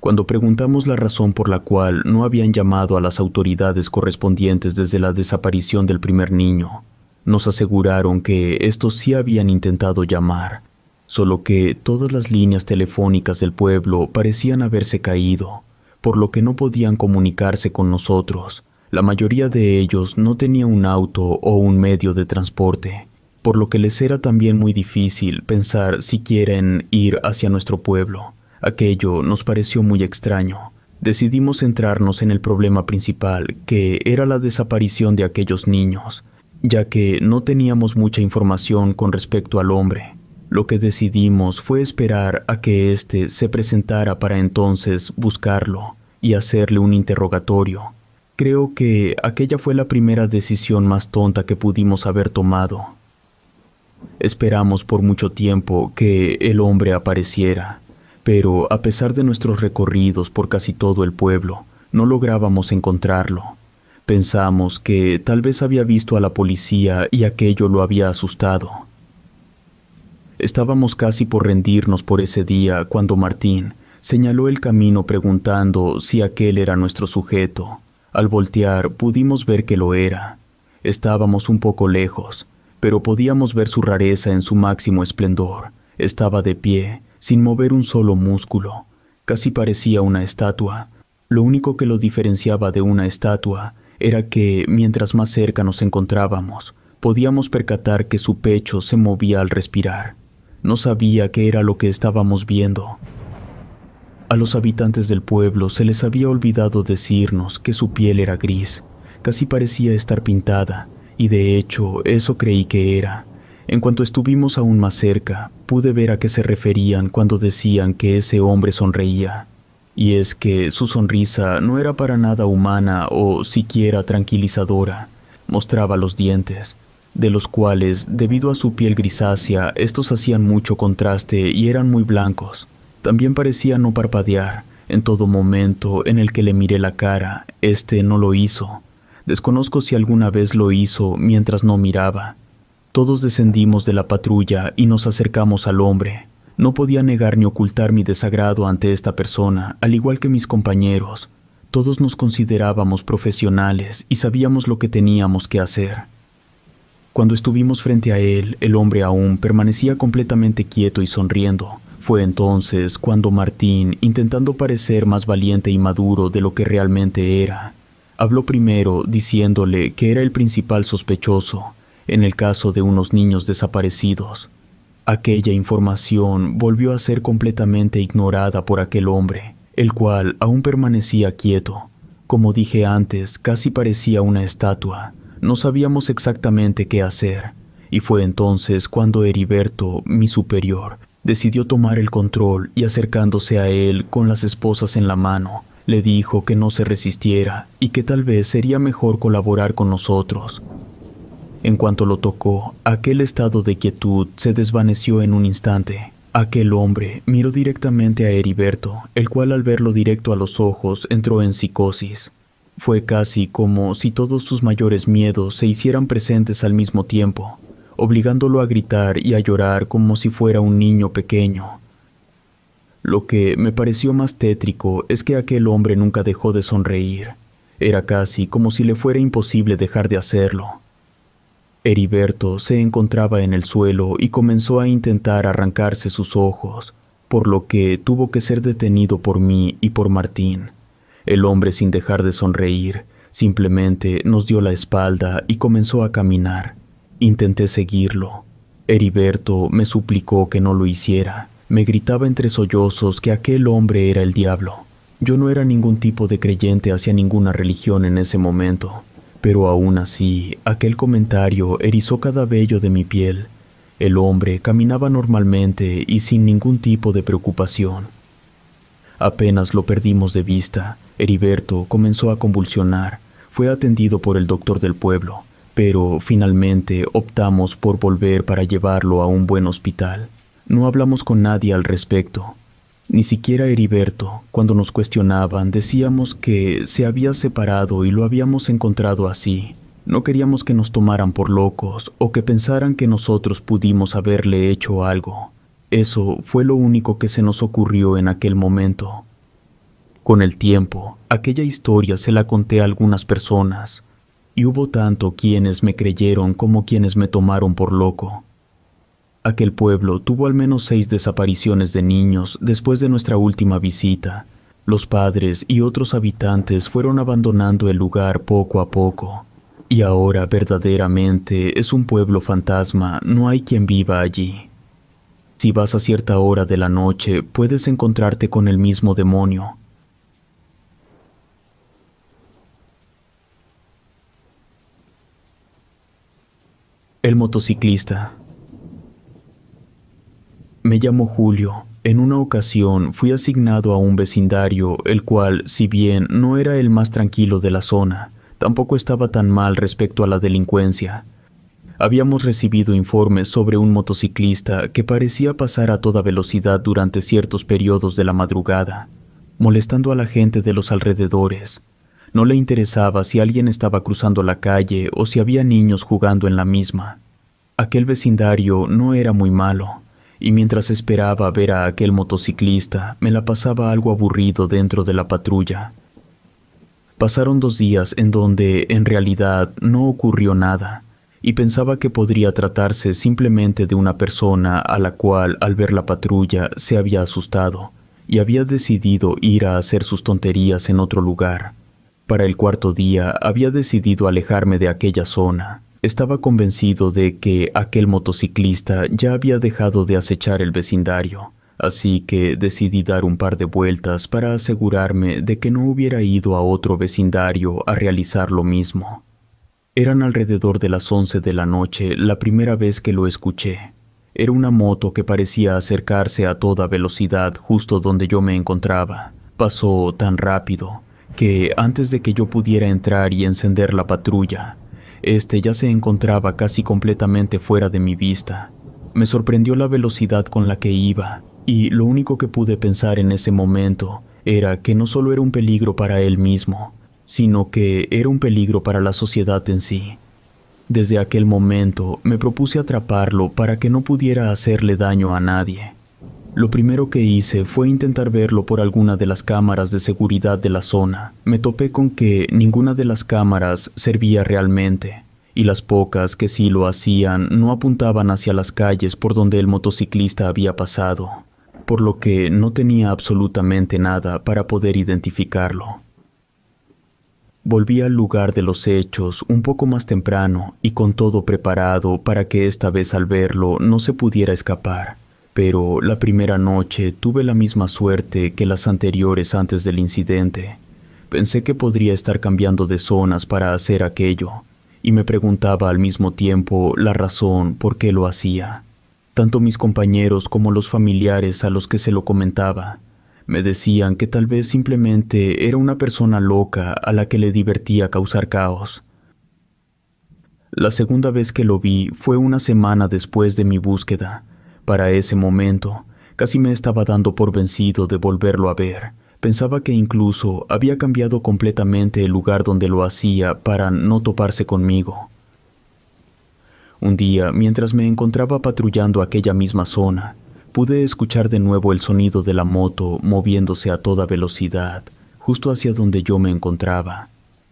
cuando preguntamos la razón por la cual no habían llamado a las autoridades correspondientes desde la desaparición del primer niño, nos aseguraron que estos sí habían intentado llamar, solo que todas las líneas telefónicas del pueblo parecían haberse caído, por lo que no podían comunicarse con nosotros. La mayoría de ellos no tenía un auto o un medio de transporte, por lo que les era también muy difícil pensar si quieren ir hacia nuestro pueblo. Aquello nos pareció muy extraño. Decidimos centrarnos en el problema principal, que era la desaparición de aquellos niños, ya que no teníamos mucha información con respecto al hombre. Lo que decidimos fue esperar a que éste se presentara para entonces buscarlo y hacerle un interrogatorio. Creo que aquella fue la primera decisión más tonta que pudimos haber tomado. Esperamos por mucho tiempo que el hombre apareciera, pero a pesar de nuestros recorridos por casi todo el pueblo, no lográbamos encontrarlo. Pensamos que tal vez había visto a la policía y aquello lo había asustado. Estábamos casi por rendirnos por ese día cuando Martín señaló el camino preguntando si aquel era nuestro sujeto. Al voltear pudimos ver que lo era. Estábamos un poco lejos, pero podíamos ver su rareza en su máximo esplendor. Estaba de pie, sin mover un solo músculo. Casi parecía una estatua. Lo único que lo diferenciaba de una estatua era que, mientras más cerca nos encontrábamos, podíamos percatar que su pecho se movía al respirar. No sabía qué era lo que estábamos viendo. A los habitantes del pueblo se les había olvidado decirnos que su piel era gris, casi parecía estar pintada, y de hecho eso creí que era, en cuanto estuvimos aún más cerca, pude ver a qué se referían cuando decían que ese hombre sonreía. Y es que su sonrisa no era para nada humana o siquiera tranquilizadora. Mostraba los dientes, de los cuales, debido a su piel grisácea, estos hacían mucho contraste y eran muy blancos. También parecía no parpadear. En todo momento en el que le miré la cara, este no lo hizo. Desconozco si alguna vez lo hizo mientras no miraba, todos descendimos de la patrulla y nos acercamos al hombre. No podía negar ni ocultar mi desagrado ante esta persona, al igual que mis compañeros. Todos nos considerábamos profesionales y sabíamos lo que teníamos que hacer. Cuando estuvimos frente a él, el hombre aún permanecía completamente quieto y sonriendo. Fue entonces cuando Martín, intentando parecer más valiente y maduro de lo que realmente era, habló primero diciéndole que era el principal sospechoso en el caso de unos niños desaparecidos, aquella información volvió a ser completamente ignorada por aquel hombre, el cual aún permanecía quieto. Como dije antes, casi parecía una estatua. No sabíamos exactamente qué hacer, y fue entonces cuando Heriberto, mi superior, decidió tomar el control y acercándose a él con las esposas en la mano, le dijo que no se resistiera y que tal vez sería mejor colaborar con nosotros, en cuanto lo tocó, aquel estado de quietud se desvaneció en un instante. Aquel hombre miró directamente a Heriberto, el cual al verlo directo a los ojos entró en psicosis. Fue casi como si todos sus mayores miedos se hicieran presentes al mismo tiempo, obligándolo a gritar y a llorar como si fuera un niño pequeño. Lo que me pareció más tétrico es que aquel hombre nunca dejó de sonreír. Era casi como si le fuera imposible dejar de hacerlo. Heriberto se encontraba en el suelo y comenzó a intentar arrancarse sus ojos, por lo que tuvo que ser detenido por mí y por Martín. El hombre, sin dejar de sonreír, simplemente nos dio la espalda y comenzó a caminar. Intenté seguirlo. Heriberto me suplicó que no lo hiciera. Me gritaba entre sollozos que aquel hombre era el diablo. Yo no era ningún tipo de creyente hacia ninguna religión en ese momento, pero aún así, aquel comentario erizó cada vello de mi piel. El hombre caminaba normalmente y sin ningún tipo de preocupación. Apenas lo perdimos de vista, Heriberto comenzó a convulsionar. Fue atendido por el doctor del pueblo, pero finalmente optamos por volver para llevarlo a un buen hospital. No hablamos con nadie al respecto, ni siquiera Heriberto, cuando nos cuestionaban, decíamos que se había separado y lo habíamos encontrado así. No queríamos que nos tomaran por locos o que pensaran que nosotros pudimos haberle hecho algo. Eso fue lo único que se nos ocurrió en aquel momento. Con el tiempo, aquella historia se la conté a algunas personas, y hubo tanto quienes me creyeron como quienes me tomaron por loco. Aquel pueblo tuvo al menos seis desapariciones de niños después de nuestra última visita. Los padres y otros habitantes fueron abandonando el lugar poco a poco. Y ahora verdaderamente es un pueblo fantasma, no hay quien viva allí. Si vas a cierta hora de la noche, puedes encontrarte con el mismo demonio. El motociclista. Me llamo Julio. En una ocasión fui asignado a un vecindario, el cual, si bien no era el más tranquilo de la zona, tampoco estaba tan mal respecto a la delincuencia. Habíamos recibido informes sobre un motociclista que parecía pasar a toda velocidad durante ciertos periodos de la madrugada, molestando a la gente de los alrededores. No le interesaba si alguien estaba cruzando la calle o si había niños jugando en la misma. Aquel vecindario no era muy malo, y mientras esperaba ver a aquel motociclista, me la pasaba algo aburrido dentro de la patrulla. Pasaron dos días en donde, en realidad, no ocurrió nada, y pensaba que podría tratarse simplemente de una persona a la cual, al ver la patrulla, se había asustado, y había decidido ir a hacer sus tonterías en otro lugar. Para el cuarto día había decidido alejarme de aquella zona, estaba convencido de que aquel motociclista ya había dejado de acechar el vecindario, así que decidí dar un par de vueltas para asegurarme de que no hubiera ido a otro vecindario a realizar lo mismo. Eran alrededor de las once de la noche la primera vez que lo escuché. Era una moto que parecía acercarse a toda velocidad justo donde yo me encontraba. Pasó tan rápido que antes de que yo pudiera entrar y encender la patrulla, este ya se encontraba casi completamente fuera de mi vista. Me sorprendió la velocidad con la que iba, y lo único que pude pensar en ese momento era que no solo era un peligro para él mismo, sino que era un peligro para la sociedad en sí. Desde aquel momento me propuse atraparlo para que no pudiera hacerle daño a nadie. Lo primero que hice fue intentar verlo por alguna de las cámaras de seguridad de la zona. Me topé con que ninguna de las cámaras servía realmente, y las pocas que sí lo hacían no apuntaban hacia las calles por donde el motociclista había pasado, por lo que no tenía absolutamente nada para poder identificarlo. Volví al lugar de los hechos un poco más temprano y con todo preparado para que esta vez al verlo no se pudiera escapar pero la primera noche tuve la misma suerte que las anteriores antes del incidente. Pensé que podría estar cambiando de zonas para hacer aquello, y me preguntaba al mismo tiempo la razón por qué lo hacía. Tanto mis compañeros como los familiares a los que se lo comentaba me decían que tal vez simplemente era una persona loca a la que le divertía causar caos. La segunda vez que lo vi fue una semana después de mi búsqueda, para ese momento, casi me estaba dando por vencido de volverlo a ver. Pensaba que incluso había cambiado completamente el lugar donde lo hacía para no toparse conmigo. Un día, mientras me encontraba patrullando aquella misma zona, pude escuchar de nuevo el sonido de la moto moviéndose a toda velocidad, justo hacia donde yo me encontraba.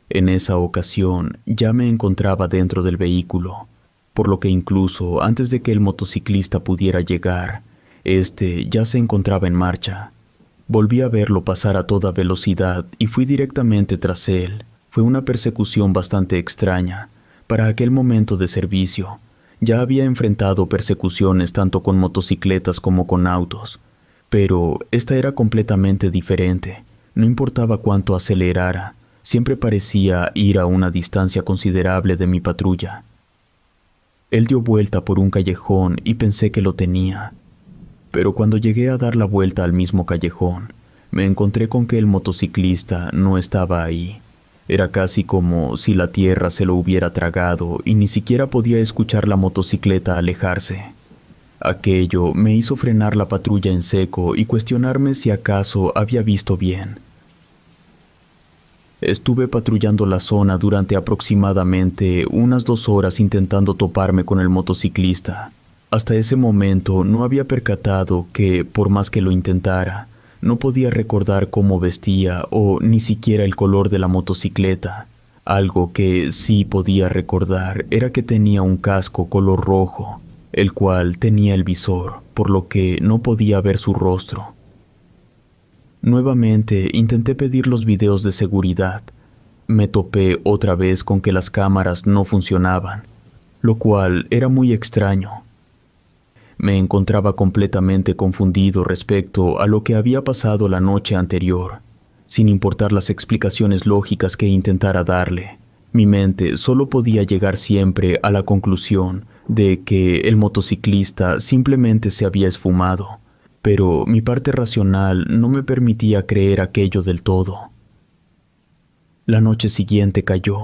En esa ocasión ya me encontraba dentro del vehículo, por lo que incluso antes de que el motociclista pudiera llegar, este ya se encontraba en marcha. Volví a verlo pasar a toda velocidad y fui directamente tras él. Fue una persecución bastante extraña. Para aquel momento de servicio, ya había enfrentado persecuciones tanto con motocicletas como con autos, pero esta era completamente diferente. No importaba cuánto acelerara, siempre parecía ir a una distancia considerable de mi patrulla. Él dio vuelta por un callejón y pensé que lo tenía. Pero cuando llegué a dar la vuelta al mismo callejón, me encontré con que el motociclista no estaba ahí. Era casi como si la tierra se lo hubiera tragado y ni siquiera podía escuchar la motocicleta alejarse. Aquello me hizo frenar la patrulla en seco y cuestionarme si acaso había visto bien. Estuve patrullando la zona durante aproximadamente unas dos horas intentando toparme con el motociclista. Hasta ese momento no había percatado que, por más que lo intentara, no podía recordar cómo vestía o ni siquiera el color de la motocicleta. Algo que sí podía recordar era que tenía un casco color rojo, el cual tenía el visor, por lo que no podía ver su rostro. Nuevamente intenté pedir los videos de seguridad. Me topé otra vez con que las cámaras no funcionaban, lo cual era muy extraño. Me encontraba completamente confundido respecto a lo que había pasado la noche anterior, sin importar las explicaciones lógicas que intentara darle. Mi mente solo podía llegar siempre a la conclusión de que el motociclista simplemente se había esfumado pero mi parte racional no me permitía creer aquello del todo. La noche siguiente cayó,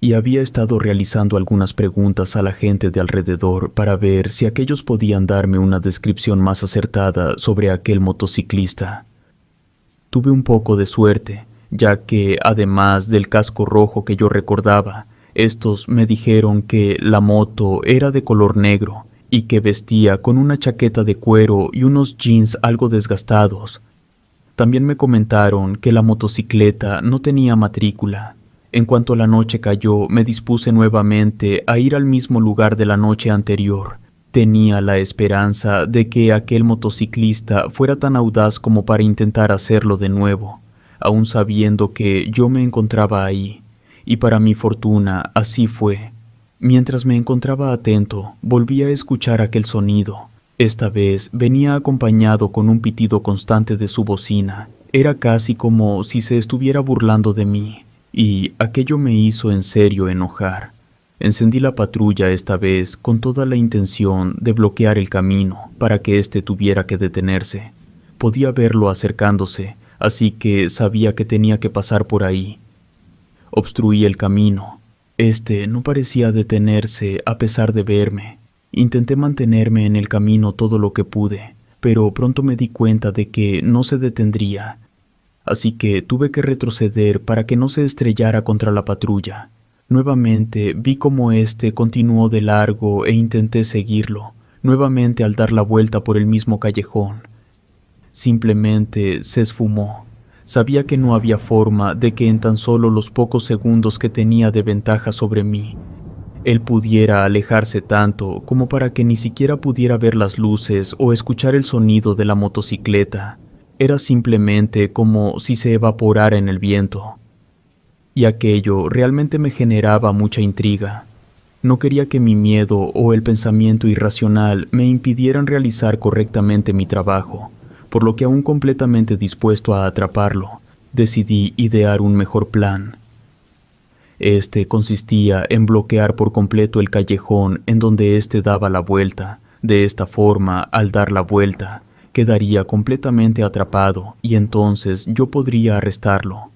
y había estado realizando algunas preguntas a la gente de alrededor para ver si aquellos podían darme una descripción más acertada sobre aquel motociclista. Tuve un poco de suerte, ya que, además del casco rojo que yo recordaba, estos me dijeron que la moto era de color negro y que vestía con una chaqueta de cuero y unos jeans algo desgastados. También me comentaron que la motocicleta no tenía matrícula. En cuanto la noche cayó, me dispuse nuevamente a ir al mismo lugar de la noche anterior. Tenía la esperanza de que aquel motociclista fuera tan audaz como para intentar hacerlo de nuevo, aun sabiendo que yo me encontraba ahí. Y para mi fortuna, así fue. Mientras me encontraba atento, volví a escuchar aquel sonido. Esta vez venía acompañado con un pitido constante de su bocina. Era casi como si se estuviera burlando de mí, y aquello me hizo en serio enojar. Encendí la patrulla esta vez con toda la intención de bloquear el camino para que éste tuviera que detenerse. Podía verlo acercándose, así que sabía que tenía que pasar por ahí. Obstruí el camino, este no parecía detenerse a pesar de verme. Intenté mantenerme en el camino todo lo que pude, pero pronto me di cuenta de que no se detendría, así que tuve que retroceder para que no se estrellara contra la patrulla. Nuevamente vi cómo éste continuó de largo e intenté seguirlo, nuevamente al dar la vuelta por el mismo callejón. Simplemente se esfumó. Sabía que no había forma de que en tan solo los pocos segundos que tenía de ventaja sobre mí, él pudiera alejarse tanto como para que ni siquiera pudiera ver las luces o escuchar el sonido de la motocicleta. Era simplemente como si se evaporara en el viento. Y aquello realmente me generaba mucha intriga. No quería que mi miedo o el pensamiento irracional me impidieran realizar correctamente mi trabajo por lo que aún completamente dispuesto a atraparlo, decidí idear un mejor plan. Este consistía en bloquear por completo el callejón en donde éste daba la vuelta. De esta forma, al dar la vuelta, quedaría completamente atrapado y entonces yo podría arrestarlo.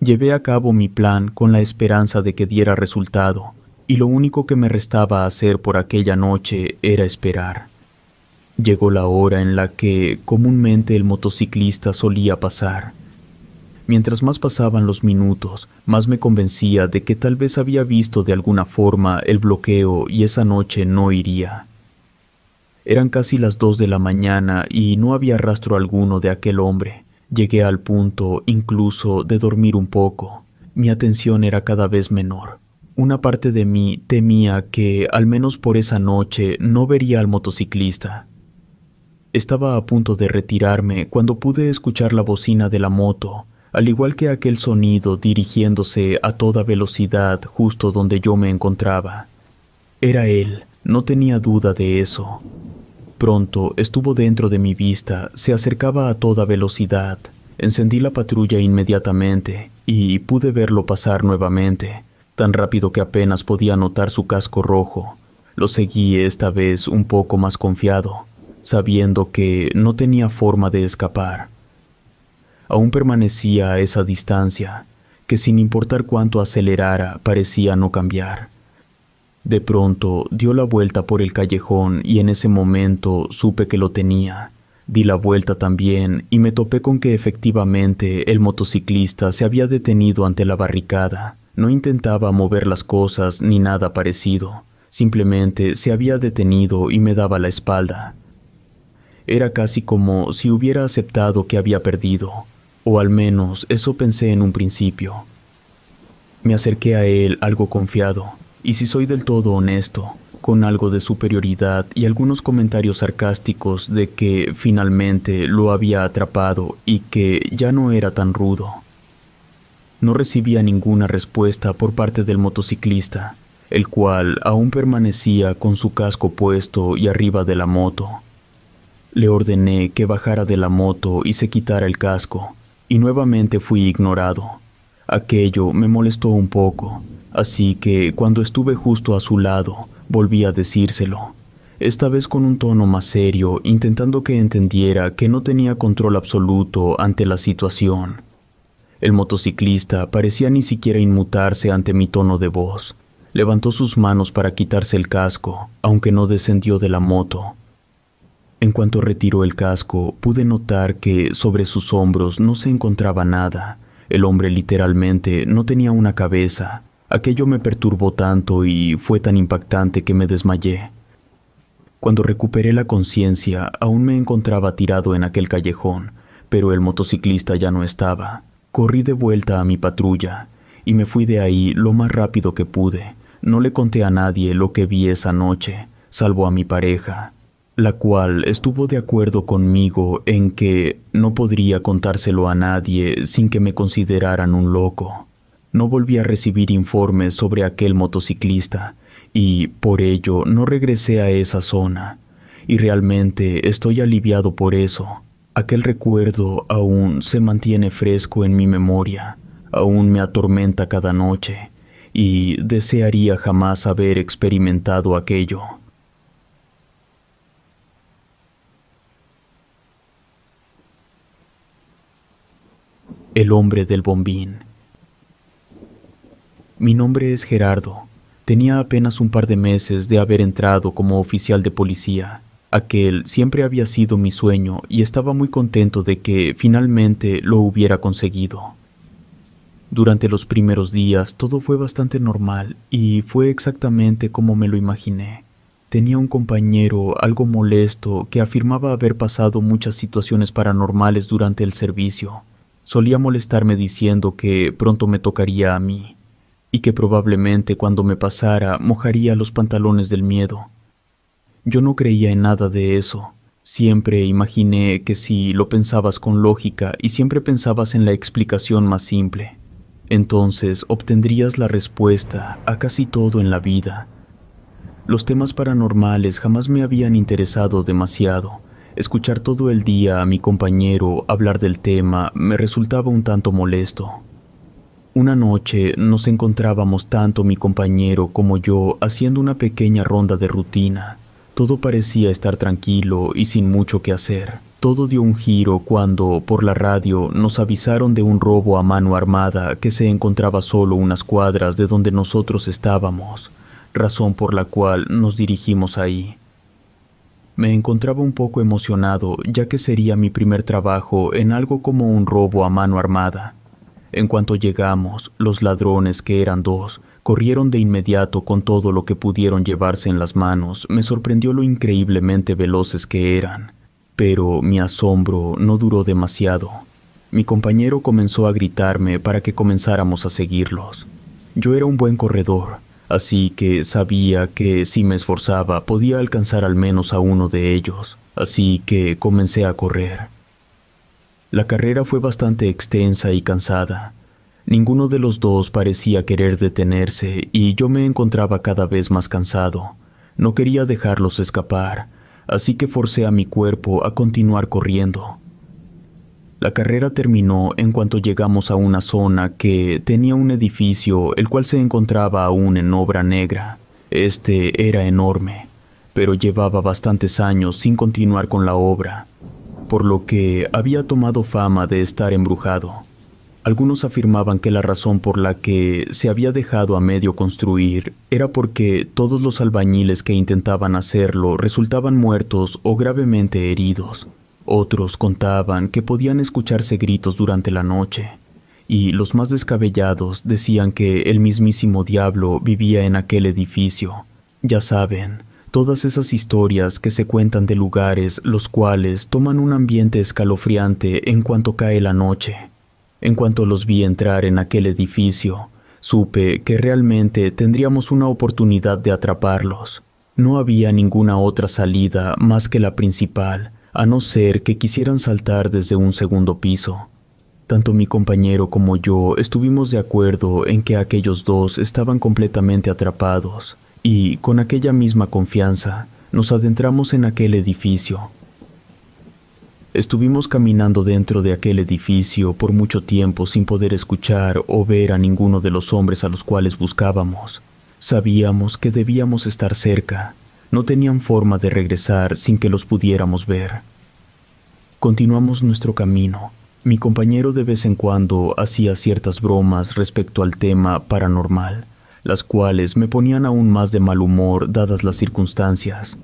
Llevé a cabo mi plan con la esperanza de que diera resultado, y lo único que me restaba hacer por aquella noche era esperar. Llegó la hora en la que comúnmente el motociclista solía pasar. Mientras más pasaban los minutos, más me convencía de que tal vez había visto de alguna forma el bloqueo y esa noche no iría. Eran casi las dos de la mañana y no había rastro alguno de aquel hombre. Llegué al punto incluso de dormir un poco. Mi atención era cada vez menor. Una parte de mí temía que, al menos por esa noche, no vería al motociclista. Estaba a punto de retirarme cuando pude escuchar la bocina de la moto, al igual que aquel sonido dirigiéndose a toda velocidad justo donde yo me encontraba. Era él, no tenía duda de eso. Pronto estuvo dentro de mi vista, se acercaba a toda velocidad. Encendí la patrulla inmediatamente y pude verlo pasar nuevamente, tan rápido que apenas podía notar su casco rojo. Lo seguí esta vez un poco más confiado sabiendo que no tenía forma de escapar. Aún permanecía a esa distancia, que sin importar cuánto acelerara parecía no cambiar. De pronto dio la vuelta por el callejón y en ese momento supe que lo tenía. Di la vuelta también y me topé con que efectivamente el motociclista se había detenido ante la barricada. No intentaba mover las cosas ni nada parecido. Simplemente se había detenido y me daba la espalda. Era casi como si hubiera aceptado que había perdido, o al menos eso pensé en un principio. Me acerqué a él algo confiado, y si soy del todo honesto, con algo de superioridad y algunos comentarios sarcásticos de que finalmente lo había atrapado y que ya no era tan rudo. No recibía ninguna respuesta por parte del motociclista, el cual aún permanecía con su casco puesto y arriba de la moto, le ordené que bajara de la moto y se quitara el casco, y nuevamente fui ignorado. Aquello me molestó un poco, así que cuando estuve justo a su lado, volví a decírselo, esta vez con un tono más serio, intentando que entendiera que no tenía control absoluto ante la situación. El motociclista parecía ni siquiera inmutarse ante mi tono de voz. Levantó sus manos para quitarse el casco, aunque no descendió de la moto, en cuanto retiró el casco, pude notar que sobre sus hombros no se encontraba nada. El hombre literalmente no tenía una cabeza. Aquello me perturbó tanto y fue tan impactante que me desmayé. Cuando recuperé la conciencia, aún me encontraba tirado en aquel callejón, pero el motociclista ya no estaba. Corrí de vuelta a mi patrulla y me fui de ahí lo más rápido que pude. No le conté a nadie lo que vi esa noche, salvo a mi pareja la cual estuvo de acuerdo conmigo en que no podría contárselo a nadie sin que me consideraran un loco. No volví a recibir informes sobre aquel motociclista y por ello no regresé a esa zona. Y realmente estoy aliviado por eso. Aquel recuerdo aún se mantiene fresco en mi memoria, aún me atormenta cada noche, y desearía jamás haber experimentado aquello. el hombre del bombín. Mi nombre es Gerardo. Tenía apenas un par de meses de haber entrado como oficial de policía. Aquel siempre había sido mi sueño y estaba muy contento de que finalmente lo hubiera conseguido. Durante los primeros días todo fue bastante normal y fue exactamente como me lo imaginé. Tenía un compañero algo molesto que afirmaba haber pasado muchas situaciones paranormales durante el servicio, solía molestarme diciendo que pronto me tocaría a mí y que probablemente cuando me pasara mojaría los pantalones del miedo. Yo no creía en nada de eso. Siempre imaginé que si lo pensabas con lógica y siempre pensabas en la explicación más simple, entonces obtendrías la respuesta a casi todo en la vida. Los temas paranormales jamás me habían interesado demasiado, Escuchar todo el día a mi compañero hablar del tema me resultaba un tanto molesto. Una noche nos encontrábamos tanto mi compañero como yo haciendo una pequeña ronda de rutina. Todo parecía estar tranquilo y sin mucho que hacer. Todo dio un giro cuando, por la radio, nos avisaron de un robo a mano armada que se encontraba solo unas cuadras de donde nosotros estábamos, razón por la cual nos dirigimos ahí. Me encontraba un poco emocionado, ya que sería mi primer trabajo en algo como un robo a mano armada. En cuanto llegamos, los ladrones, que eran dos, corrieron de inmediato con todo lo que pudieron llevarse en las manos. Me sorprendió lo increíblemente veloces que eran. Pero mi asombro no duró demasiado. Mi compañero comenzó a gritarme para que comenzáramos a seguirlos. Yo era un buen corredor, así que sabía que si me esforzaba podía alcanzar al menos a uno de ellos, así que comencé a correr. La carrera fue bastante extensa y cansada. Ninguno de los dos parecía querer detenerse y yo me encontraba cada vez más cansado. No quería dejarlos escapar, así que forcé a mi cuerpo a continuar corriendo. La carrera terminó en cuanto llegamos a una zona que tenía un edificio el cual se encontraba aún en obra negra. Este era enorme, pero llevaba bastantes años sin continuar con la obra, por lo que había tomado fama de estar embrujado. Algunos afirmaban que la razón por la que se había dejado a medio construir era porque todos los albañiles que intentaban hacerlo resultaban muertos o gravemente heridos. Otros contaban que podían escucharse gritos durante la noche, y los más descabellados decían que el mismísimo diablo vivía en aquel edificio. Ya saben, todas esas historias que se cuentan de lugares los cuales toman un ambiente escalofriante en cuanto cae la noche. En cuanto los vi entrar en aquel edificio, supe que realmente tendríamos una oportunidad de atraparlos. No había ninguna otra salida más que la principal, a no ser que quisieran saltar desde un segundo piso. Tanto mi compañero como yo estuvimos de acuerdo en que aquellos dos estaban completamente atrapados, y con aquella misma confianza nos adentramos en aquel edificio. Estuvimos caminando dentro de aquel edificio por mucho tiempo sin poder escuchar o ver a ninguno de los hombres a los cuales buscábamos. Sabíamos que debíamos estar cerca, no tenían forma de regresar sin que los pudiéramos ver. Continuamos nuestro camino. Mi compañero de vez en cuando hacía ciertas bromas respecto al tema paranormal, las cuales me ponían aún más de mal humor dadas las circunstancias.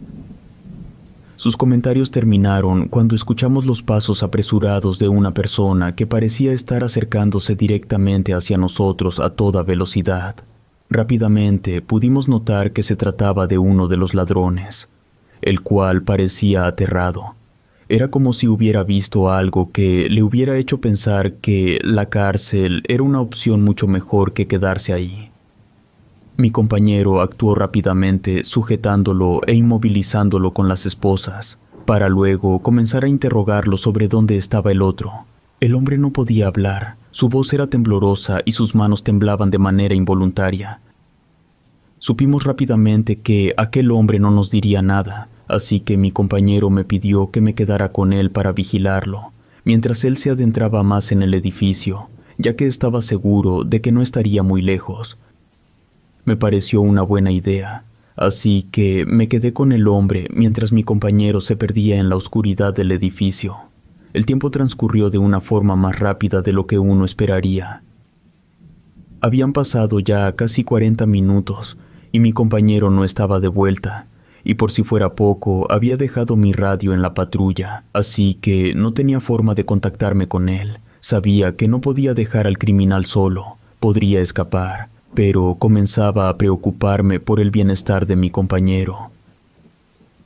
Sus comentarios terminaron cuando escuchamos los pasos apresurados de una persona que parecía estar acercándose directamente hacia nosotros a toda velocidad. Rápidamente pudimos notar que se trataba de uno de los ladrones, el cual parecía aterrado. Era como si hubiera visto algo que le hubiera hecho pensar que la cárcel era una opción mucho mejor que quedarse ahí. Mi compañero actuó rápidamente sujetándolo e inmovilizándolo con las esposas, para luego comenzar a interrogarlo sobre dónde estaba el otro, el hombre no podía hablar, su voz era temblorosa y sus manos temblaban de manera involuntaria. Supimos rápidamente que aquel hombre no nos diría nada, así que mi compañero me pidió que me quedara con él para vigilarlo, mientras él se adentraba más en el edificio, ya que estaba seguro de que no estaría muy lejos. Me pareció una buena idea, así que me quedé con el hombre mientras mi compañero se perdía en la oscuridad del edificio. El tiempo transcurrió de una forma más rápida de lo que uno esperaría. Habían pasado ya casi 40 minutos y mi compañero no estaba de vuelta, y por si fuera poco, había dejado mi radio en la patrulla, así que no tenía forma de contactarme con él. Sabía que no podía dejar al criminal solo, podría escapar, pero comenzaba a preocuparme por el bienestar de mi compañero.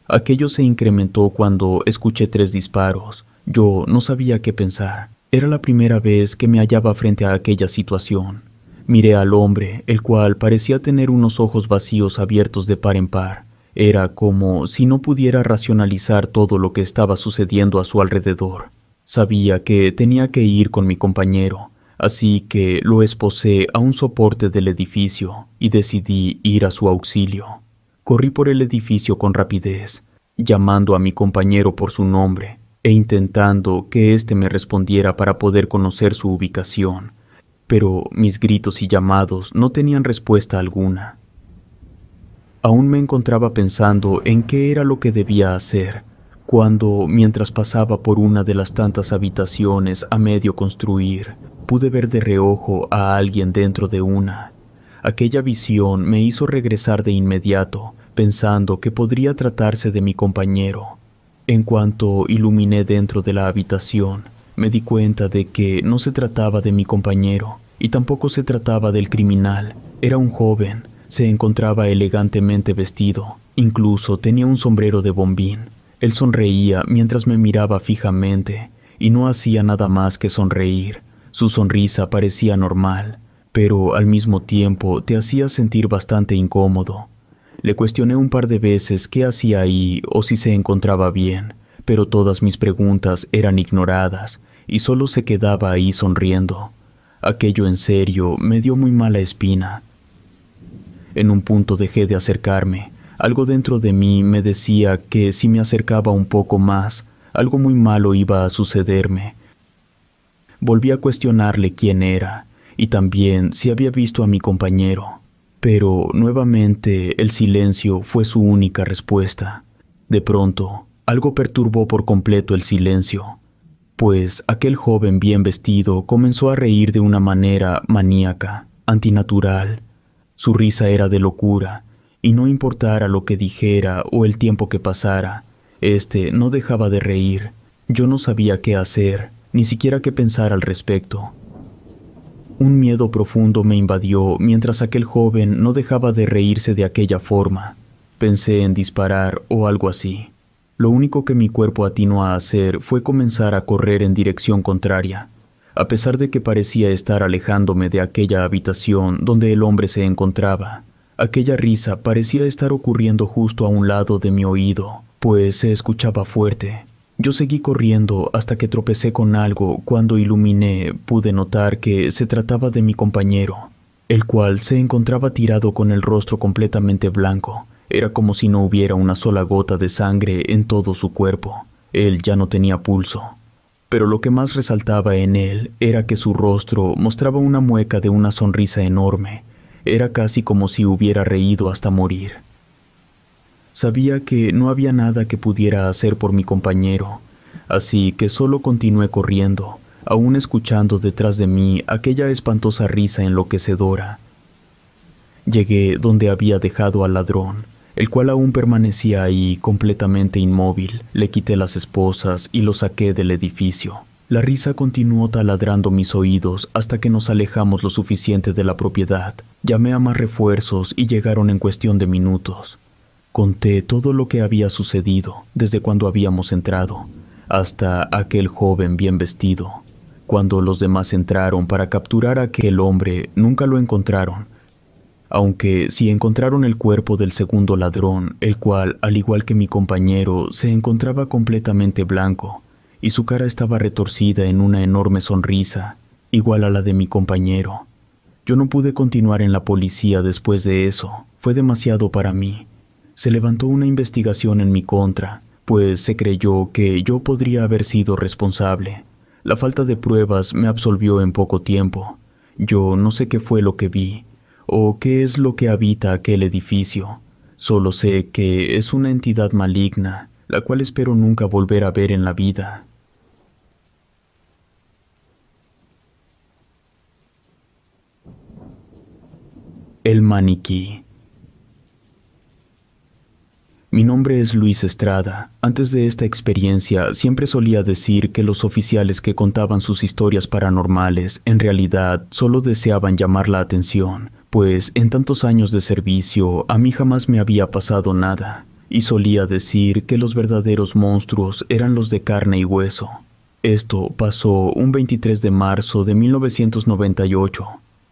Aquello se incrementó cuando escuché tres disparos, yo no sabía qué pensar. Era la primera vez que me hallaba frente a aquella situación. Miré al hombre, el cual parecía tener unos ojos vacíos abiertos de par en par. Era como si no pudiera racionalizar todo lo que estaba sucediendo a su alrededor. Sabía que tenía que ir con mi compañero, así que lo esposé a un soporte del edificio y decidí ir a su auxilio. Corrí por el edificio con rapidez, llamando a mi compañero por su nombre, e intentando que éste me respondiera para poder conocer su ubicación, pero mis gritos y llamados no tenían respuesta alguna. Aún me encontraba pensando en qué era lo que debía hacer, cuando, mientras pasaba por una de las tantas habitaciones a medio construir, pude ver de reojo a alguien dentro de una. Aquella visión me hizo regresar de inmediato, pensando que podría tratarse de mi compañero, en cuanto iluminé dentro de la habitación, me di cuenta de que no se trataba de mi compañero y tampoco se trataba del criminal. Era un joven, se encontraba elegantemente vestido, incluso tenía un sombrero de bombín. Él sonreía mientras me miraba fijamente y no hacía nada más que sonreír. Su sonrisa parecía normal, pero al mismo tiempo te hacía sentir bastante incómodo. Le cuestioné un par de veces qué hacía ahí o si se encontraba bien, pero todas mis preguntas eran ignoradas y solo se quedaba ahí sonriendo. Aquello en serio me dio muy mala espina. En un punto dejé de acercarme. Algo dentro de mí me decía que si me acercaba un poco más, algo muy malo iba a sucederme. Volví a cuestionarle quién era y también si había visto a mi compañero. Pero nuevamente el silencio fue su única respuesta. De pronto, algo perturbó por completo el silencio, pues aquel joven bien vestido comenzó a reír de una manera maníaca, antinatural. Su risa era de locura, y no importara lo que dijera o el tiempo que pasara, éste no dejaba de reír. Yo no sabía qué hacer, ni siquiera qué pensar al respecto. Un miedo profundo me invadió mientras aquel joven no dejaba de reírse de aquella forma. Pensé en disparar o algo así. Lo único que mi cuerpo atinó a hacer fue comenzar a correr en dirección contraria, a pesar de que parecía estar alejándome de aquella habitación donde el hombre se encontraba. Aquella risa parecía estar ocurriendo justo a un lado de mi oído, pues se escuchaba fuerte, yo seguí corriendo hasta que tropecé con algo. Cuando iluminé, pude notar que se trataba de mi compañero, el cual se encontraba tirado con el rostro completamente blanco. Era como si no hubiera una sola gota de sangre en todo su cuerpo. Él ya no tenía pulso. Pero lo que más resaltaba en él era que su rostro mostraba una mueca de una sonrisa enorme. Era casi como si hubiera reído hasta morir. Sabía que no había nada que pudiera hacer por mi compañero, así que solo continué corriendo, aún escuchando detrás de mí aquella espantosa risa enloquecedora. Llegué donde había dejado al ladrón, el cual aún permanecía ahí completamente inmóvil. Le quité las esposas y lo saqué del edificio. La risa continuó taladrando mis oídos hasta que nos alejamos lo suficiente de la propiedad. Llamé a más refuerzos y llegaron en cuestión de minutos. Conté todo lo que había sucedido desde cuando habíamos entrado, hasta aquel joven bien vestido. Cuando los demás entraron para capturar a aquel hombre, nunca lo encontraron, aunque sí encontraron el cuerpo del segundo ladrón, el cual, al igual que mi compañero, se encontraba completamente blanco, y su cara estaba retorcida en una enorme sonrisa, igual a la de mi compañero. Yo no pude continuar en la policía después de eso, fue demasiado para mí se levantó una investigación en mi contra, pues se creyó que yo podría haber sido responsable. La falta de pruebas me absolvió en poco tiempo. Yo no sé qué fue lo que vi, o qué es lo que habita aquel edificio. Solo sé que es una entidad maligna, la cual espero nunca volver a ver en la vida. El maniquí. Mi nombre es Luis Estrada. Antes de esta experiencia siempre solía decir que los oficiales que contaban sus historias paranormales en realidad solo deseaban llamar la atención, pues en tantos años de servicio a mí jamás me había pasado nada, y solía decir que los verdaderos monstruos eran los de carne y hueso. Esto pasó un 23 de marzo de 1998.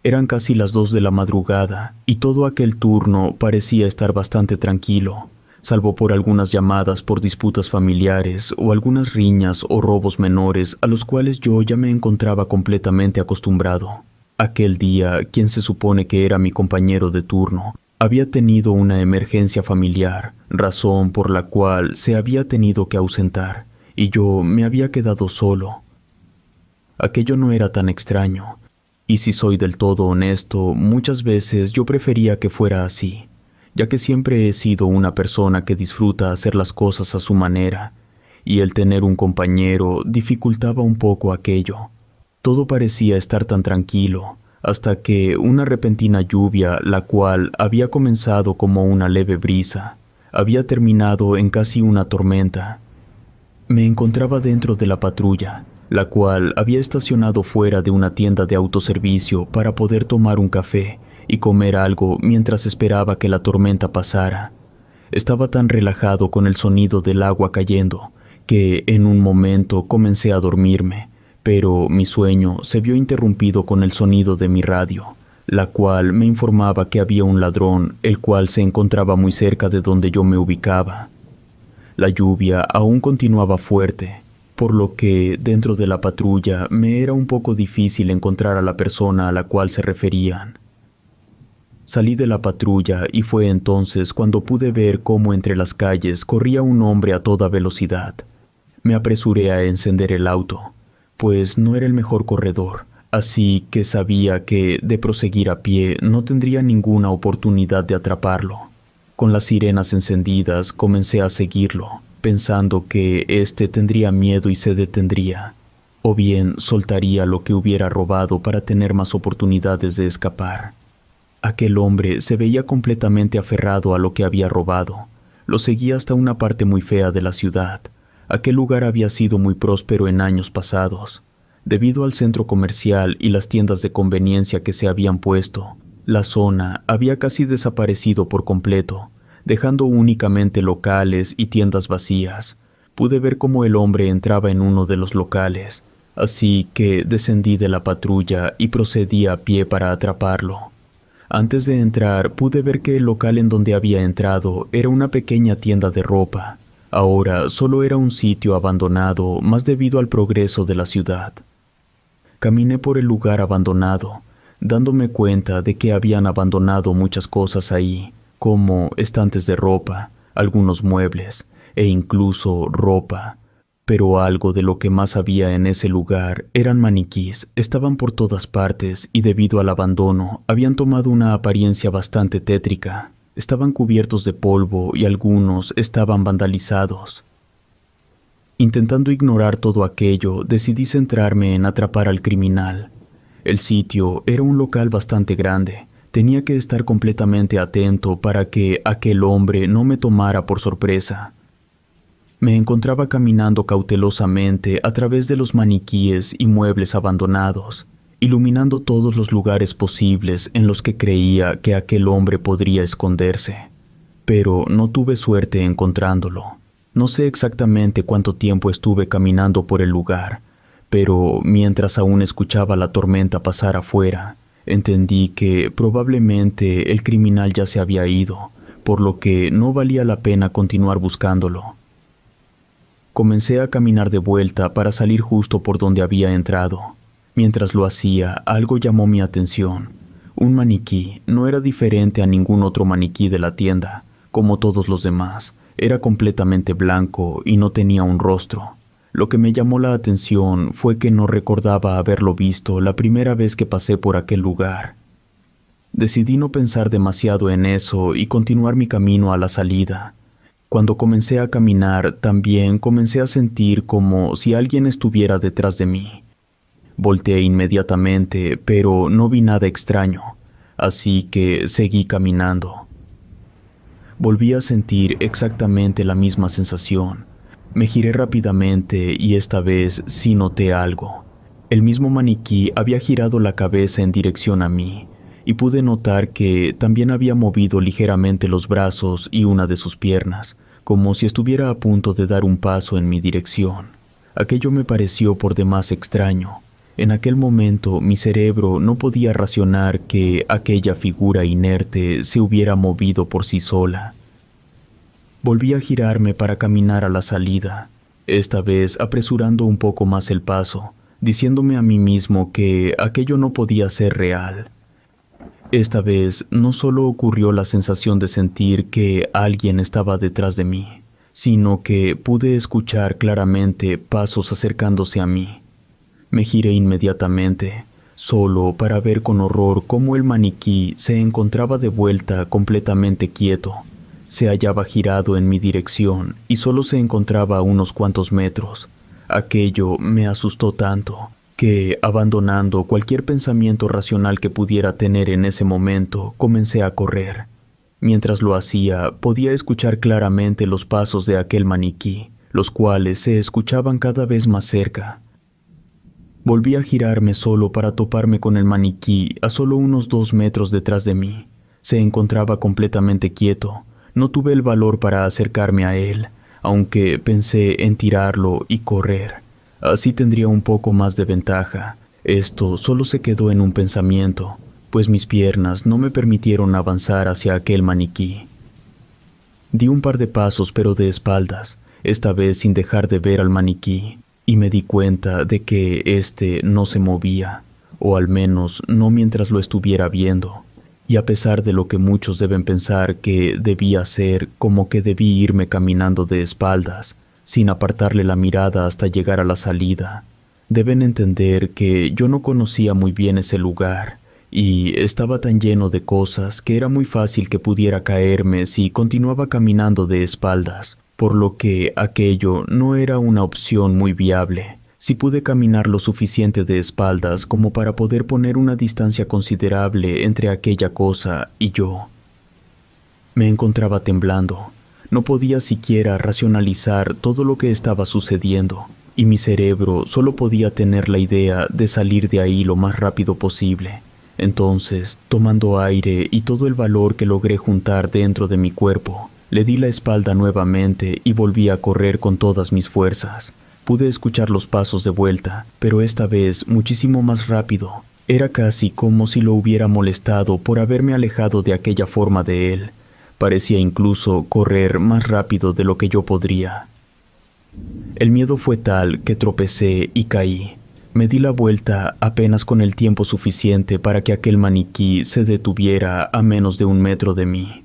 Eran casi las 2 de la madrugada, y todo aquel turno parecía estar bastante tranquilo salvo por algunas llamadas por disputas familiares o algunas riñas o robos menores a los cuales yo ya me encontraba completamente acostumbrado. Aquel día, quien se supone que era mi compañero de turno, había tenido una emergencia familiar, razón por la cual se había tenido que ausentar, y yo me había quedado solo. Aquello no era tan extraño, y si soy del todo honesto, muchas veces yo prefería que fuera así, ya que siempre he sido una persona que disfruta hacer las cosas a su manera, y el tener un compañero dificultaba un poco aquello. Todo parecía estar tan tranquilo, hasta que una repentina lluvia, la cual había comenzado como una leve brisa, había terminado en casi una tormenta. Me encontraba dentro de la patrulla, la cual había estacionado fuera de una tienda de autoservicio para poder tomar un café y comer algo mientras esperaba que la tormenta pasara. Estaba tan relajado con el sonido del agua cayendo que en un momento comencé a dormirme, pero mi sueño se vio interrumpido con el sonido de mi radio, la cual me informaba que había un ladrón, el cual se encontraba muy cerca de donde yo me ubicaba. La lluvia aún continuaba fuerte, por lo que dentro de la patrulla me era un poco difícil encontrar a la persona a la cual se referían. Salí de la patrulla y fue entonces cuando pude ver cómo entre las calles corría un hombre a toda velocidad. Me apresuré a encender el auto, pues no era el mejor corredor, así que sabía que, de proseguir a pie, no tendría ninguna oportunidad de atraparlo. Con las sirenas encendidas comencé a seguirlo, pensando que éste tendría miedo y se detendría, o bien soltaría lo que hubiera robado para tener más oportunidades de escapar. Aquel hombre se veía completamente aferrado a lo que había robado. Lo seguía hasta una parte muy fea de la ciudad. Aquel lugar había sido muy próspero en años pasados. Debido al centro comercial y las tiendas de conveniencia que se habían puesto, la zona había casi desaparecido por completo, dejando únicamente locales y tiendas vacías. Pude ver cómo el hombre entraba en uno de los locales, así que descendí de la patrulla y procedí a pie para atraparlo. Antes de entrar pude ver que el local en donde había entrado era una pequeña tienda de ropa. Ahora solo era un sitio abandonado, más debido al progreso de la ciudad. Caminé por el lugar abandonado, dándome cuenta de que habían abandonado muchas cosas ahí, como estantes de ropa, algunos muebles e incluso ropa, pero algo de lo que más había en ese lugar eran maniquís, estaban por todas partes y debido al abandono habían tomado una apariencia bastante tétrica. Estaban cubiertos de polvo y algunos estaban vandalizados. Intentando ignorar todo aquello, decidí centrarme en atrapar al criminal. El sitio era un local bastante grande. Tenía que estar completamente atento para que aquel hombre no me tomara por sorpresa. Me encontraba caminando cautelosamente a través de los maniquíes y muebles abandonados, iluminando todos los lugares posibles en los que creía que aquel hombre podría esconderse. Pero no tuve suerte encontrándolo. No sé exactamente cuánto tiempo estuve caminando por el lugar, pero mientras aún escuchaba la tormenta pasar afuera, entendí que probablemente el criminal ya se había ido, por lo que no valía la pena continuar buscándolo. Comencé a caminar de vuelta para salir justo por donde había entrado. Mientras lo hacía, algo llamó mi atención. Un maniquí no era diferente a ningún otro maniquí de la tienda, como todos los demás. Era completamente blanco y no tenía un rostro. Lo que me llamó la atención fue que no recordaba haberlo visto la primera vez que pasé por aquel lugar. Decidí no pensar demasiado en eso y continuar mi camino a la salida. Cuando comencé a caminar, también comencé a sentir como si alguien estuviera detrás de mí. Volteé inmediatamente, pero no vi nada extraño, así que seguí caminando. Volví a sentir exactamente la misma sensación. Me giré rápidamente y esta vez sí noté algo. El mismo maniquí había girado la cabeza en dirección a mí, y pude notar que también había movido ligeramente los brazos y una de sus piernas, como si estuviera a punto de dar un paso en mi dirección. Aquello me pareció por demás extraño. En aquel momento mi cerebro no podía racionar que aquella figura inerte se hubiera movido por sí sola. Volví a girarme para caminar a la salida, esta vez apresurando un poco más el paso, diciéndome a mí mismo que aquello no podía ser real, esta vez no solo ocurrió la sensación de sentir que alguien estaba detrás de mí, sino que pude escuchar claramente pasos acercándose a mí. Me giré inmediatamente, solo para ver con horror cómo el maniquí se encontraba de vuelta completamente quieto. Se hallaba girado en mi dirección y solo se encontraba a unos cuantos metros. Aquello me asustó tanto que, abandonando cualquier pensamiento racional que pudiera tener en ese momento, comencé a correr. Mientras lo hacía, podía escuchar claramente los pasos de aquel maniquí, los cuales se escuchaban cada vez más cerca. Volví a girarme solo para toparme con el maniquí a solo unos dos metros detrás de mí. Se encontraba completamente quieto. No tuve el valor para acercarme a él, aunque pensé en tirarlo y correr. Así tendría un poco más de ventaja. Esto solo se quedó en un pensamiento, pues mis piernas no me permitieron avanzar hacia aquel maniquí. Di un par de pasos pero de espaldas, esta vez sin dejar de ver al maniquí, y me di cuenta de que éste no se movía, o al menos no mientras lo estuviera viendo, y a pesar de lo que muchos deben pensar que debía hacer, como que debí irme caminando de espaldas, sin apartarle la mirada hasta llegar a la salida. Deben entender que yo no conocía muy bien ese lugar y estaba tan lleno de cosas que era muy fácil que pudiera caerme si continuaba caminando de espaldas, por lo que aquello no era una opción muy viable. Si pude caminar lo suficiente de espaldas como para poder poner una distancia considerable entre aquella cosa y yo. Me encontraba temblando, no podía siquiera racionalizar todo lo que estaba sucediendo, y mi cerebro solo podía tener la idea de salir de ahí lo más rápido posible. Entonces, tomando aire y todo el valor que logré juntar dentro de mi cuerpo, le di la espalda nuevamente y volví a correr con todas mis fuerzas. Pude escuchar los pasos de vuelta, pero esta vez muchísimo más rápido. Era casi como si lo hubiera molestado por haberme alejado de aquella forma de él, Parecía incluso correr más rápido de lo que yo podría. El miedo fue tal que tropecé y caí. Me di la vuelta apenas con el tiempo suficiente para que aquel maniquí se detuviera a menos de un metro de mí.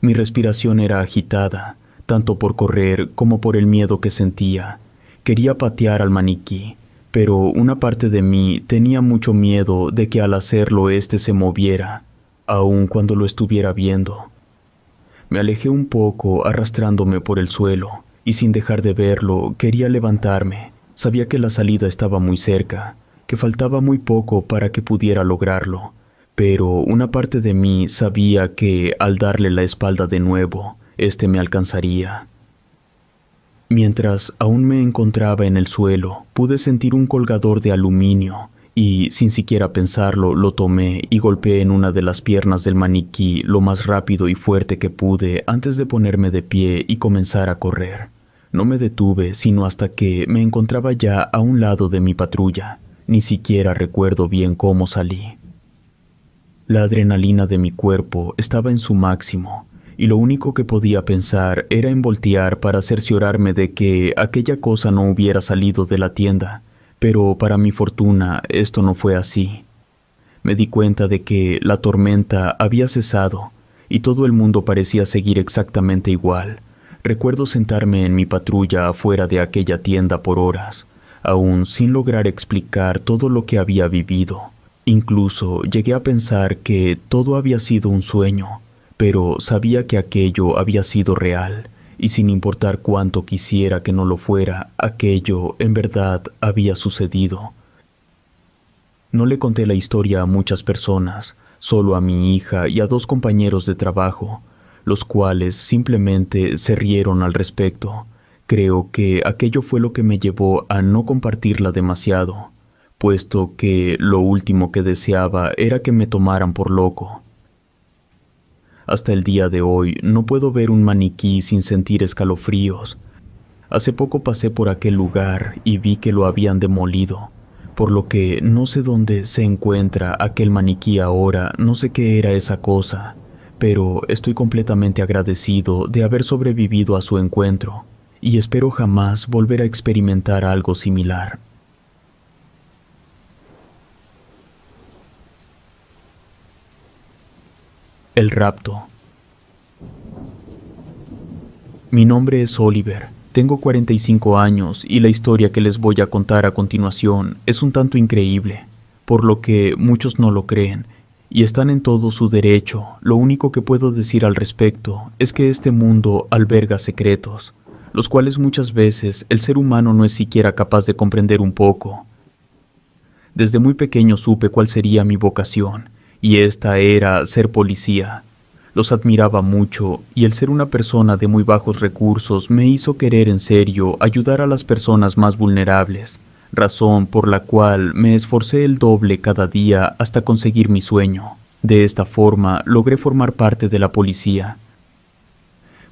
Mi respiración era agitada, tanto por correr como por el miedo que sentía. Quería patear al maniquí, pero una parte de mí tenía mucho miedo de que al hacerlo éste se moviera, aun cuando lo estuviera viendo. Me alejé un poco, arrastrándome por el suelo, y sin dejar de verlo, quería levantarme. Sabía que la salida estaba muy cerca, que faltaba muy poco para que pudiera lograrlo, pero una parte de mí sabía que, al darle la espalda de nuevo, éste me alcanzaría. Mientras aún me encontraba en el suelo, pude sentir un colgador de aluminio y sin siquiera pensarlo lo tomé y golpeé en una de las piernas del maniquí lo más rápido y fuerte que pude antes de ponerme de pie y comenzar a correr. No me detuve sino hasta que me encontraba ya a un lado de mi patrulla. Ni siquiera recuerdo bien cómo salí. La adrenalina de mi cuerpo estaba en su máximo y lo único que podía pensar era en voltear para cerciorarme de que aquella cosa no hubiera salido de la tienda pero para mi fortuna esto no fue así. Me di cuenta de que la tormenta había cesado y todo el mundo parecía seguir exactamente igual. Recuerdo sentarme en mi patrulla afuera de aquella tienda por horas, aún sin lograr explicar todo lo que había vivido. Incluso llegué a pensar que todo había sido un sueño, pero sabía que aquello había sido real y sin importar cuánto quisiera que no lo fuera, aquello en verdad había sucedido. No le conté la historia a muchas personas, solo a mi hija y a dos compañeros de trabajo, los cuales simplemente se rieron al respecto. Creo que aquello fue lo que me llevó a no compartirla demasiado, puesto que lo último que deseaba era que me tomaran por loco. Hasta el día de hoy no puedo ver un maniquí sin sentir escalofríos. Hace poco pasé por aquel lugar y vi que lo habían demolido, por lo que no sé dónde se encuentra aquel maniquí ahora, no sé qué era esa cosa, pero estoy completamente agradecido de haber sobrevivido a su encuentro y espero jamás volver a experimentar algo similar. El rapto. Mi nombre es Oliver, tengo 45 años y la historia que les voy a contar a continuación es un tanto increíble, por lo que muchos no lo creen y están en todo su derecho. Lo único que puedo decir al respecto es que este mundo alberga secretos, los cuales muchas veces el ser humano no es siquiera capaz de comprender un poco. Desde muy pequeño supe cuál sería mi vocación, y esta era ser policía. Los admiraba mucho y el ser una persona de muy bajos recursos me hizo querer en serio ayudar a las personas más vulnerables, razón por la cual me esforcé el doble cada día hasta conseguir mi sueño. De esta forma logré formar parte de la policía.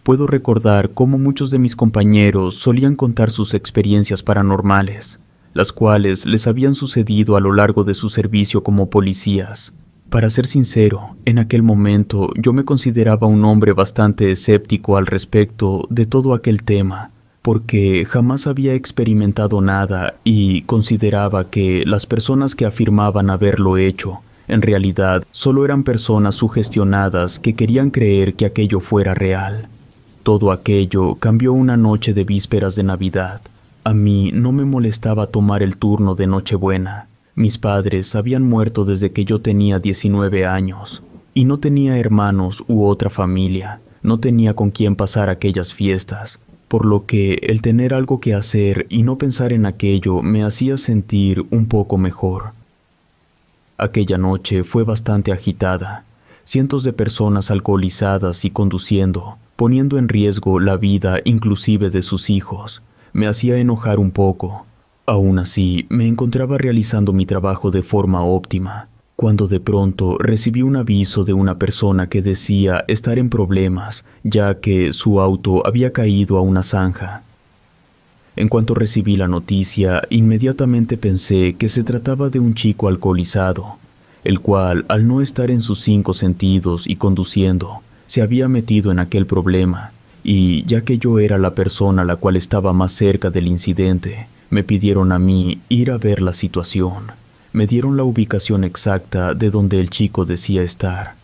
Puedo recordar cómo muchos de mis compañeros solían contar sus experiencias paranormales, las cuales les habían sucedido a lo largo de su servicio como policías. Para ser sincero, en aquel momento yo me consideraba un hombre bastante escéptico al respecto de todo aquel tema, porque jamás había experimentado nada y consideraba que las personas que afirmaban haberlo hecho en realidad, solo eran personas sugestionadas que querían creer que aquello fuera real. Todo aquello cambió una noche de vísperas de Navidad. A mí no me molestaba tomar el turno de Nochebuena. Mis padres habían muerto desde que yo tenía 19 años, y no tenía hermanos u otra familia, no tenía con quién pasar aquellas fiestas, por lo que el tener algo que hacer y no pensar en aquello me hacía sentir un poco mejor. Aquella noche fue bastante agitada, cientos de personas alcoholizadas y conduciendo, poniendo en riesgo la vida inclusive de sus hijos, me hacía enojar un poco, Aún así, me encontraba realizando mi trabajo de forma óptima, cuando de pronto recibí un aviso de una persona que decía estar en problemas, ya que su auto había caído a una zanja. En cuanto recibí la noticia, inmediatamente pensé que se trataba de un chico alcoholizado, el cual, al no estar en sus cinco sentidos y conduciendo, se había metido en aquel problema, y ya que yo era la persona la cual estaba más cerca del incidente, me pidieron a mí ir a ver la situación. Me dieron la ubicación exacta de donde el chico decía estar.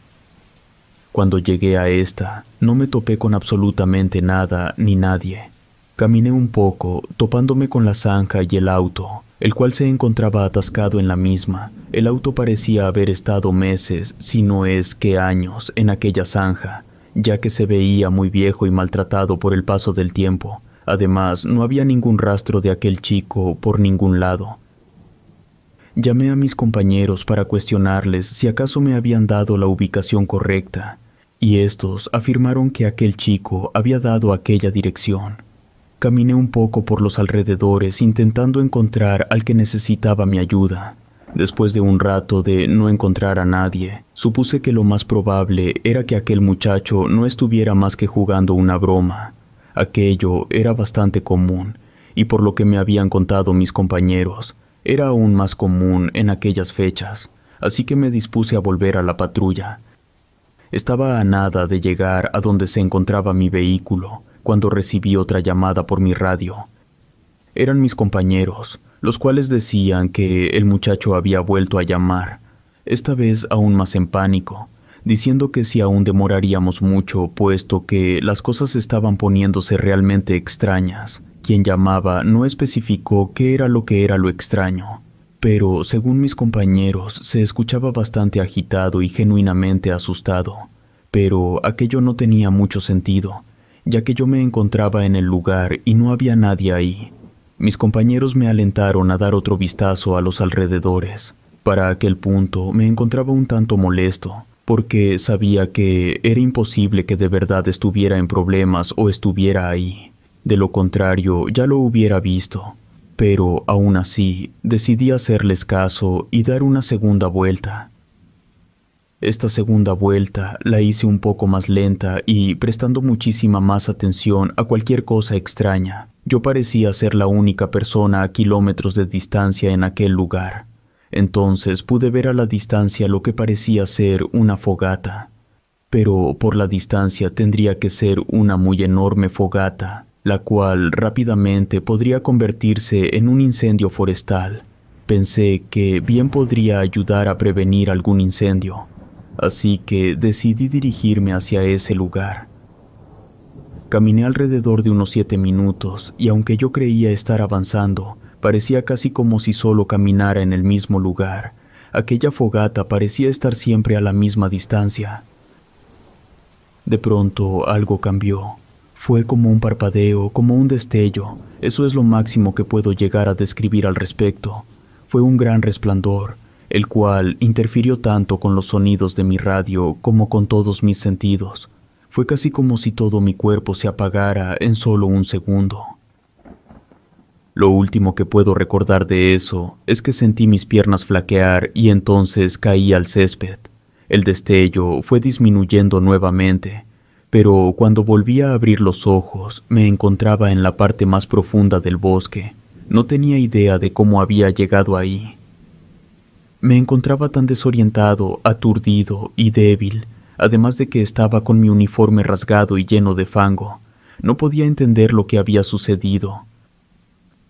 Cuando llegué a esta, no me topé con absolutamente nada ni nadie. Caminé un poco, topándome con la zanja y el auto, el cual se encontraba atascado en la misma. El auto parecía haber estado meses, si no es que años, en aquella zanja, ya que se veía muy viejo y maltratado por el paso del tiempo, Además, no había ningún rastro de aquel chico por ningún lado. Llamé a mis compañeros para cuestionarles si acaso me habían dado la ubicación correcta, y estos afirmaron que aquel chico había dado aquella dirección. Caminé un poco por los alrededores intentando encontrar al que necesitaba mi ayuda. Después de un rato de no encontrar a nadie, supuse que lo más probable era que aquel muchacho no estuviera más que jugando una broma, Aquello era bastante común, y por lo que me habían contado mis compañeros, era aún más común en aquellas fechas, así que me dispuse a volver a la patrulla. Estaba a nada de llegar a donde se encontraba mi vehículo, cuando recibí otra llamada por mi radio. Eran mis compañeros, los cuales decían que el muchacho había vuelto a llamar, esta vez aún más en pánico, diciendo que si aún demoraríamos mucho, puesto que las cosas estaban poniéndose realmente extrañas. Quien llamaba no especificó qué era lo que era lo extraño, pero según mis compañeros se escuchaba bastante agitado y genuinamente asustado, pero aquello no tenía mucho sentido, ya que yo me encontraba en el lugar y no había nadie ahí. Mis compañeros me alentaron a dar otro vistazo a los alrededores. Para aquel punto me encontraba un tanto molesto, porque sabía que era imposible que de verdad estuviera en problemas o estuviera ahí. De lo contrario, ya lo hubiera visto. Pero, aún así, decidí hacerles caso y dar una segunda vuelta. Esta segunda vuelta la hice un poco más lenta y prestando muchísima más atención a cualquier cosa extraña. Yo parecía ser la única persona a kilómetros de distancia en aquel lugar. Entonces pude ver a la distancia lo que parecía ser una fogata, pero por la distancia tendría que ser una muy enorme fogata, la cual rápidamente podría convertirse en un incendio forestal. Pensé que bien podría ayudar a prevenir algún incendio, así que decidí dirigirme hacia ese lugar. Caminé alrededor de unos siete minutos y aunque yo creía estar avanzando, Parecía casi como si solo caminara en el mismo lugar. Aquella fogata parecía estar siempre a la misma distancia. De pronto algo cambió. Fue como un parpadeo, como un destello. Eso es lo máximo que puedo llegar a describir al respecto. Fue un gran resplandor, el cual interfirió tanto con los sonidos de mi radio como con todos mis sentidos. Fue casi como si todo mi cuerpo se apagara en solo un segundo. Lo último que puedo recordar de eso es que sentí mis piernas flaquear y entonces caí al césped. El destello fue disminuyendo nuevamente, pero cuando volví a abrir los ojos me encontraba en la parte más profunda del bosque. No tenía idea de cómo había llegado ahí. Me encontraba tan desorientado, aturdido y débil, además de que estaba con mi uniforme rasgado y lleno de fango. No podía entender lo que había sucedido.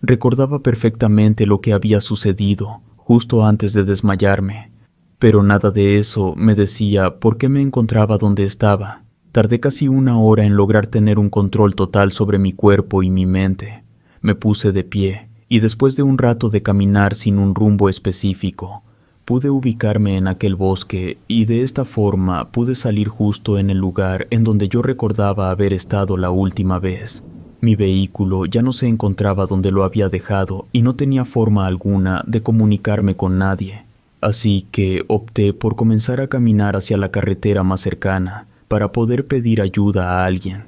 Recordaba perfectamente lo que había sucedido justo antes de desmayarme, pero nada de eso me decía por qué me encontraba donde estaba. Tardé casi una hora en lograr tener un control total sobre mi cuerpo y mi mente. Me puse de pie, y después de un rato de caminar sin un rumbo específico, pude ubicarme en aquel bosque y de esta forma pude salir justo en el lugar en donde yo recordaba haber estado la última vez. Mi vehículo ya no se encontraba donde lo había dejado y no tenía forma alguna de comunicarme con nadie, así que opté por comenzar a caminar hacia la carretera más cercana para poder pedir ayuda a alguien.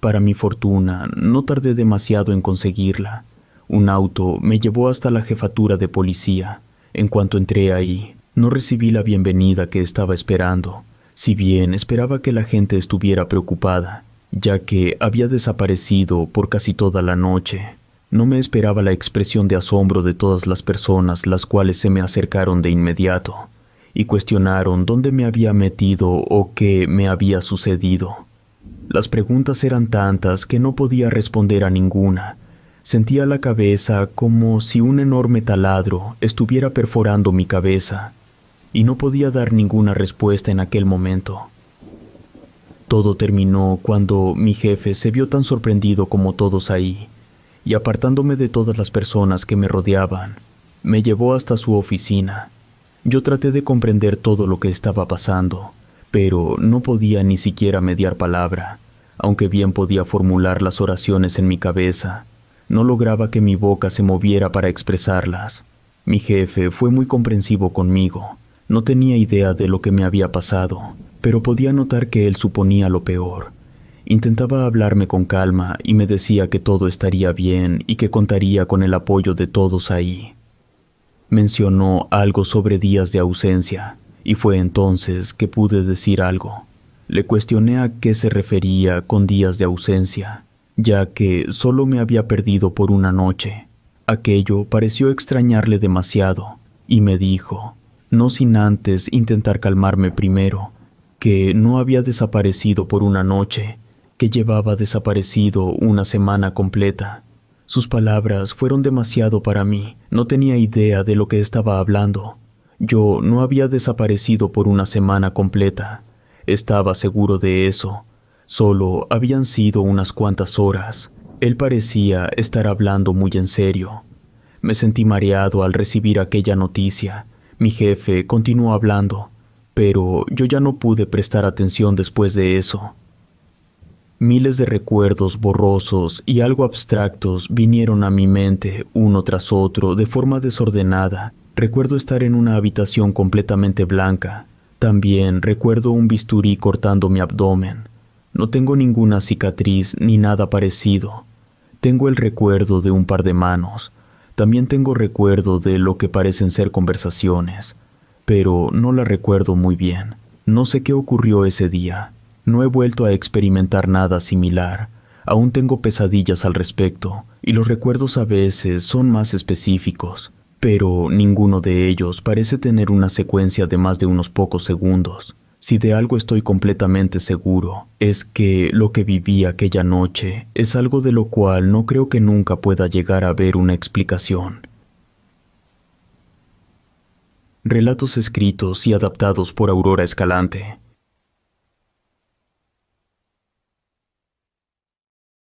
Para mi fortuna, no tardé demasiado en conseguirla. Un auto me llevó hasta la jefatura de policía. En cuanto entré ahí, no recibí la bienvenida que estaba esperando, si bien esperaba que la gente estuviera preocupada ya que había desaparecido por casi toda la noche. No me esperaba la expresión de asombro de todas las personas las cuales se me acercaron de inmediato y cuestionaron dónde me había metido o qué me había sucedido. Las preguntas eran tantas que no podía responder a ninguna. Sentía la cabeza como si un enorme taladro estuviera perforando mi cabeza, y no podía dar ninguna respuesta en aquel momento. Todo terminó cuando mi jefe se vio tan sorprendido como todos ahí, y apartándome de todas las personas que me rodeaban, me llevó hasta su oficina. Yo traté de comprender todo lo que estaba pasando, pero no podía ni siquiera mediar palabra, aunque bien podía formular las oraciones en mi cabeza. No lograba que mi boca se moviera para expresarlas. Mi jefe fue muy comprensivo conmigo. No tenía idea de lo que me había pasado, pero podía notar que él suponía lo peor. Intentaba hablarme con calma y me decía que todo estaría bien y que contaría con el apoyo de todos ahí. Mencionó algo sobre días de ausencia, y fue entonces que pude decir algo. Le cuestioné a qué se refería con días de ausencia, ya que solo me había perdido por una noche. Aquello pareció extrañarle demasiado, y me dijo, no sin antes intentar calmarme primero, que no había desaparecido por una noche, que llevaba desaparecido una semana completa. Sus palabras fueron demasiado para mí, no tenía idea de lo que estaba hablando. Yo no había desaparecido por una semana completa, estaba seguro de eso, solo habían sido unas cuantas horas. Él parecía estar hablando muy en serio. Me sentí mareado al recibir aquella noticia. Mi jefe continuó hablando pero yo ya no pude prestar atención después de eso. Miles de recuerdos borrosos y algo abstractos vinieron a mi mente uno tras otro de forma desordenada. Recuerdo estar en una habitación completamente blanca. También recuerdo un bisturí cortando mi abdomen. No tengo ninguna cicatriz ni nada parecido. Tengo el recuerdo de un par de manos. También tengo recuerdo de lo que parecen ser conversaciones pero no la recuerdo muy bien. No sé qué ocurrió ese día. No he vuelto a experimentar nada similar. Aún tengo pesadillas al respecto, y los recuerdos a veces son más específicos, pero ninguno de ellos parece tener una secuencia de más de unos pocos segundos. Si de algo estoy completamente seguro, es que lo que viví aquella noche es algo de lo cual no creo que nunca pueda llegar a ver una explicación. Relatos escritos y adaptados por Aurora Escalante.